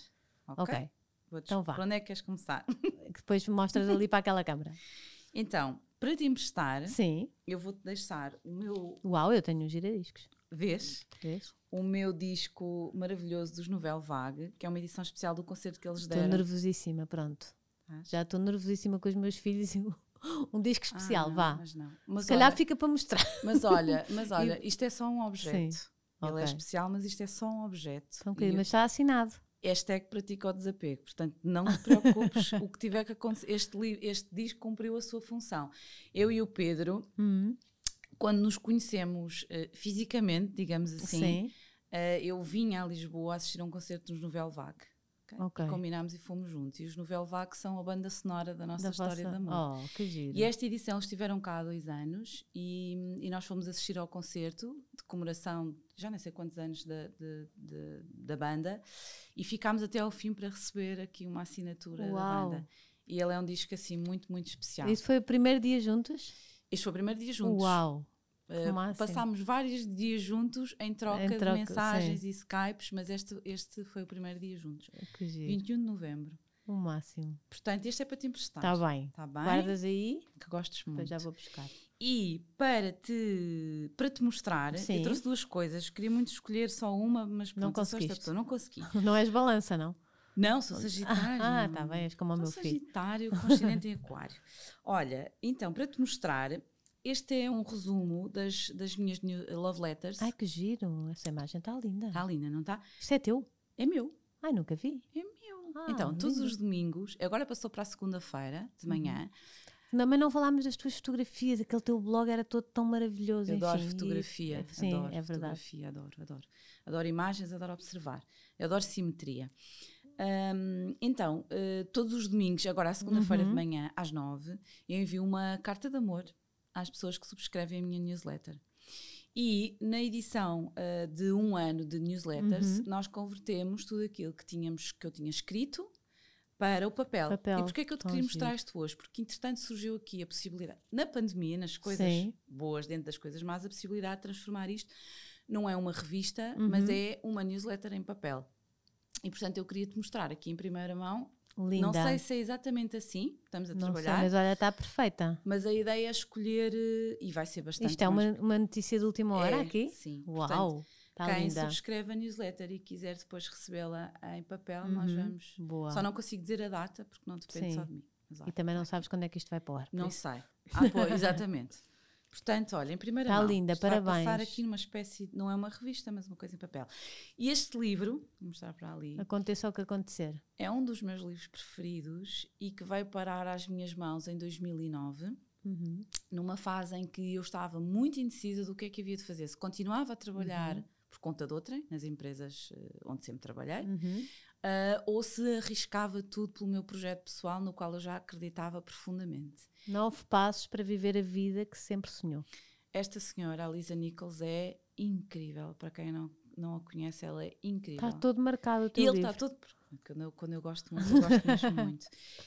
Ok. okay. então vá. Para onde é que queres começar? Que depois mostras ali para aquela câmara. Então, para te emprestar, Sim. eu vou-te deixar o meu. Uau, eu tenho um giradiscos. Vês? Vês? O meu disco maravilhoso dos Novel Vague, que é uma edição especial do concerto que eles deram. Estou nervosíssima, pronto. Ah? Já estou nervosíssima com os meus filhos e um disco especial, ah, não, vá. Mas não. Mas Se olha, calhar fica para mostrar. Mas olha, mas olha, isto é só um objeto. Sim, Ele é okay. é especial, mas isto é só um objeto. Então, okay, mas está assinado. é que pratica o desapego. Portanto, não te preocupes, o que tiver que acontecer. Este, este disco cumpriu a sua função. Eu e o Pedro. Hum quando nos conhecemos uh, fisicamente, digamos assim, uh, eu vim a Lisboa assistir a um concerto nos Novelvac. Okay? okay. combinámos e fomos juntos. E os Vague são a banda sonora da nossa da história vossa... de amor. Oh, que giro. E esta edição eles estiveram cá há dois anos e, e, nós fomos assistir ao concerto de comemoração, já não sei quantos anos da, de, de, da banda, e ficámos até ao fim para receber aqui uma assinatura Uau. da banda. E ele é um disco assim muito, muito especial. Isso foi o primeiro dia juntos? Este foi o primeiro dia juntos. Uau! Uh, passámos vários dias juntos em troca, em troca de mensagens sim. e Skypes, mas este, este foi o primeiro dia juntos. Que giro. 21 de novembro. O máximo. Portanto, este é para te emprestar. Está bem. Tá bem. Guardas aí. Que gostes muito. Depois já vou buscar. E para te, para te mostrar, Sim. eu trouxe duas coisas. Queria muito escolher só uma, mas pronto, não conseguiste. Pessoa, não consegui. Não és balança, não? Não, sou sagitário. Ah, tá bem, és como é o meu sagitário, filho. Sagitário, consciente em é aquário. Olha, então, para te mostrar, este é um resumo das, das minhas eh, love letters. Ai, que giro! Essa imagem está linda. Está linda, não está? Isto é teu? É meu. Ai, nunca vi. É meu. Ah, então, lindo. todos os domingos, agora passou para a segunda-feira de manhã. Não, uhum. mas não falámos das tuas fotografias, aquele teu blog era todo tão maravilhoso. Eu adoro fotografia, e, é, sim, adoro é verdade. adoro, adoro. Adoro imagens, adoro observar, adoro simetria. Um, então, uh, todos os domingos, agora à segunda-feira uhum. de manhã, às nove, eu envio uma carta de amor às pessoas que subscrevem a minha newsletter. E na edição uh, de um ano de newsletters, uhum. nós convertemos tudo aquilo que, tínhamos, que eu tinha escrito para o papel. papel. E porquê é que eu te queria mostrar isto hoje? Porque, entretanto, surgiu aqui a possibilidade, na pandemia, nas coisas Sim. boas, dentro das coisas más, a possibilidade de transformar isto. Não é uma revista, uhum. mas é uma newsletter em papel. E portanto eu queria te mostrar aqui em primeira mão. Linda. Não sei se é exatamente assim, estamos a não trabalhar. Sei, mas olha, está perfeita. Mas a ideia é escolher, eh, e vai ser bastante. Isto é uma, uma notícia de última hora é, aqui? Sim. Uau! Portanto, Quem linda. subscreve a newsletter e quiser depois recebê-la em papel, uhum, nós vamos. Boa. Só não consigo dizer a data porque não depende Sim. só de mim. e também não sabes quando é que isto vai para o ar. Não isso. sei. Ah, pô, exatamente. Portanto, olha, em primeira Está mão, linda, parabéns. passar aqui numa espécie, não é uma revista, mas uma coisa em papel. E este livro, vou mostrar para ali. Aconteça o que acontecer. É um dos meus livros preferidos e que veio parar às minhas mãos em 2009. Uhum. Numa fase em que eu estava muito indecisa do que é que havia de fazer. Se continuava a trabalhar uhum. por conta de outrem, nas empresas eh, onde sempre trabalhei, uhum uh, ou se arriscava tudo pelo meu projeto pessoal, no qual eu já acreditava profundamente. Nove passos para viver a vida que sempre sonhou. Esta senhora, a Lisa Nichols, é incrível. Para quem não, não a conhece, ela é incrível. Está todo marcado o teu E ele livro. está todo... Quando eu, quando eu gosto muito, eu gosto mesmo muito.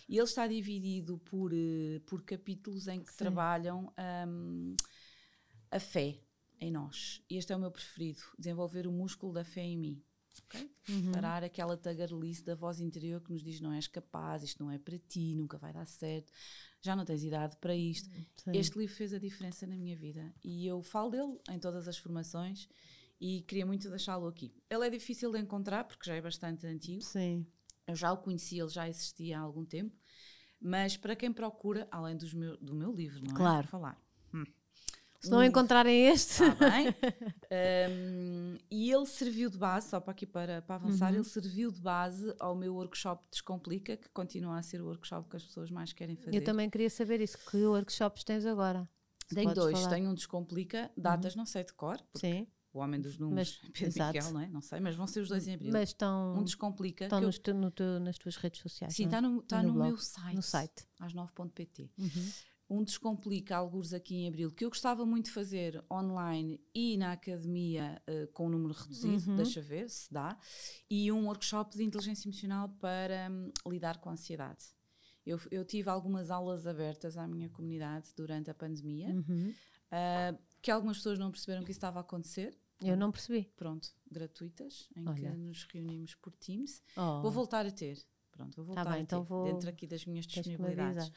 E ele está dividido por, eh, por capítulos em que Sim. trabalham um, a fé em nós. E este é o meu preferido: desenvolver o músculo da fé em mim. Okay? Uhum. Parar aquela tagarelice da voz interior que nos diz não és capaz, isto não é para ti, nunca vai dar certo, já não tens idade para isto. Sim. Este livro fez a diferença na minha vida e eu falo dele em todas as formações e queria muito deixá-lo aqui. Ele é difícil de encontrar porque já é bastante antigo. Sim. Eu já o conheci, ele já existia há algum tempo, mas para quem procura, além dos meu, do meu livro, não é? Claro. Falar. Hum. Se não um, encontrarem este. Tá bem. um, e ele serviu de base, só para aqui para, para avançar, uhum. ele serviu de base ao meu workshop Descomplica, que continua a ser o workshop que as pessoas mais querem fazer. Eu também queria saber isso. Que workshops tens agora? Tenho dois. Falar. Tenho um Descomplica, datas uhum. não sei de cor. Sim. O Homem dos Números, mas, Pedro exato. não é? Não sei, mas vão ser os dois em abril. Mas estão. Um Descomplica. Estão eu... no nas tuas redes sociais. Sim, está é? no, tá no, no meu site. No site. às9.pt. Uhum um Descomplica alguns aqui em Abril, que eu gostava muito de fazer online e na academia uh, com um número reduzido, uhum. deixa ver se dá, e um workshop de inteligência emocional para um, lidar com a ansiedade. Eu, eu, tive algumas aulas abertas à minha comunidade durante a pandemia, uhum. uh, que algumas pessoas não perceberam que isso estava a acontecer, eu não percebi. Pronto, gratuitas, em Olha. que nos reunimos por Teams. Oh. Vou voltar a ter. Pronto, vou tá voltar tá bem, então vou dentro aqui das minhas disponibilidades.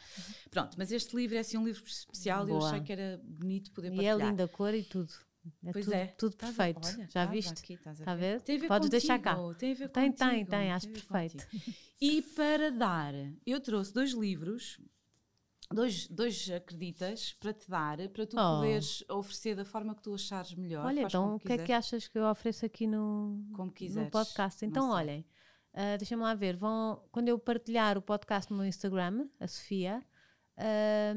Pronto, mas este livro é assim um livro especial e eu achei que era bonito poder partilhar. E é linda a cor e tudo. É pois tudo, é. Tudo tás perfeito. Olha, Já viste? Aqui, tá a ver? Tá ver? Tem a ver Podes contigo, deixar cá. Tem, tem, contigo, tem, tem, acho perfeito. E para dar, eu trouxe dois livros, dois, dois acreditas, para te dar, para tu oh. poderes oferecer da forma que tu achares melhor. Olha, então o que quiser. é que achas que eu ofereço aqui no, como quiseres, no podcast? Então, olhem. Uh, Deixa-me lá ver. Vão, quando eu partilhar o podcast no meu Instagram, a Sofia, ah,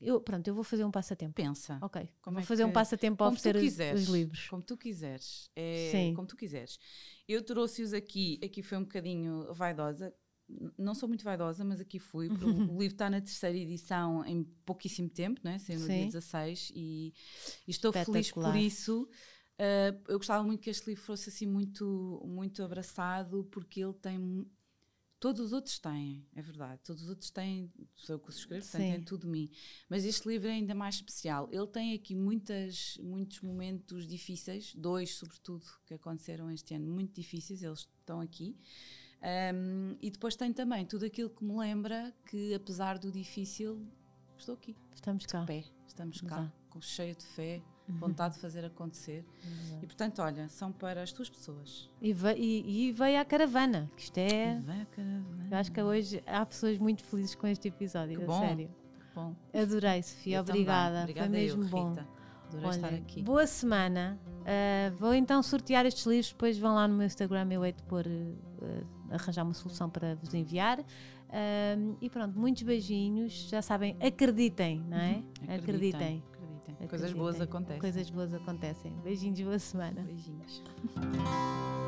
eu, pronto, eu vou fazer um passatempo. Pensa. Ok. Como vou é fazer que... um passatempo a oferecer quiseres, os, os livros. Como tu quiseres. É, Sim. Como tu quiseres. Eu trouxe-os aqui, aqui foi um bocadinho vaidosa. Não sou muito vaidosa, mas aqui fui. o livro está na terceira edição em pouquíssimo tempo, não é? Saiu no Sim. dia 16 e, e estou feliz por isso. Uh, eu gostava muito que este livro fosse assim muito, muito abraçado, porque ele tem. Todos os outros têm, é verdade. Todos os outros têm, sou eu que os escrevo, têm tudo de mim. Mas este livro é ainda mais especial. Ele tem aqui muitas, muitos momentos difíceis, dois, sobretudo, que aconteceram este ano, muito difíceis, eles estão aqui. Um, e depois tem também tudo aquilo que me lembra que, apesar do difícil, estou aqui. Estamos cá. De pé, estamos cá, com cheio de fé, Uhum. vontade de fazer acontecer. Exato. E portanto, olha, são para as tuas pessoas. E, e, veio à caravana, que isto é. E veio à caravana. Eu acho que hoje há pessoas muito felizes com este episódio, bom, sério. Bom. Adorei, Sofia, eu obrigada. obrigada. Foi mesmo eu, bom. Rita. Olha, estar aqui. Boa semana. Uh, vou então sortear estes livros, depois vão lá no meu Instagram, eu hei de pôr, uh, arranjar uma solução para vos enviar. Uh, e pronto, muitos beijinhos. Já sabem, acreditem, não é? Uhum, acreditem. acreditem acreditem. Coisas boas acontecem. Coisas boas acontecem. Beijinhos, de boa semana. Beijinhos.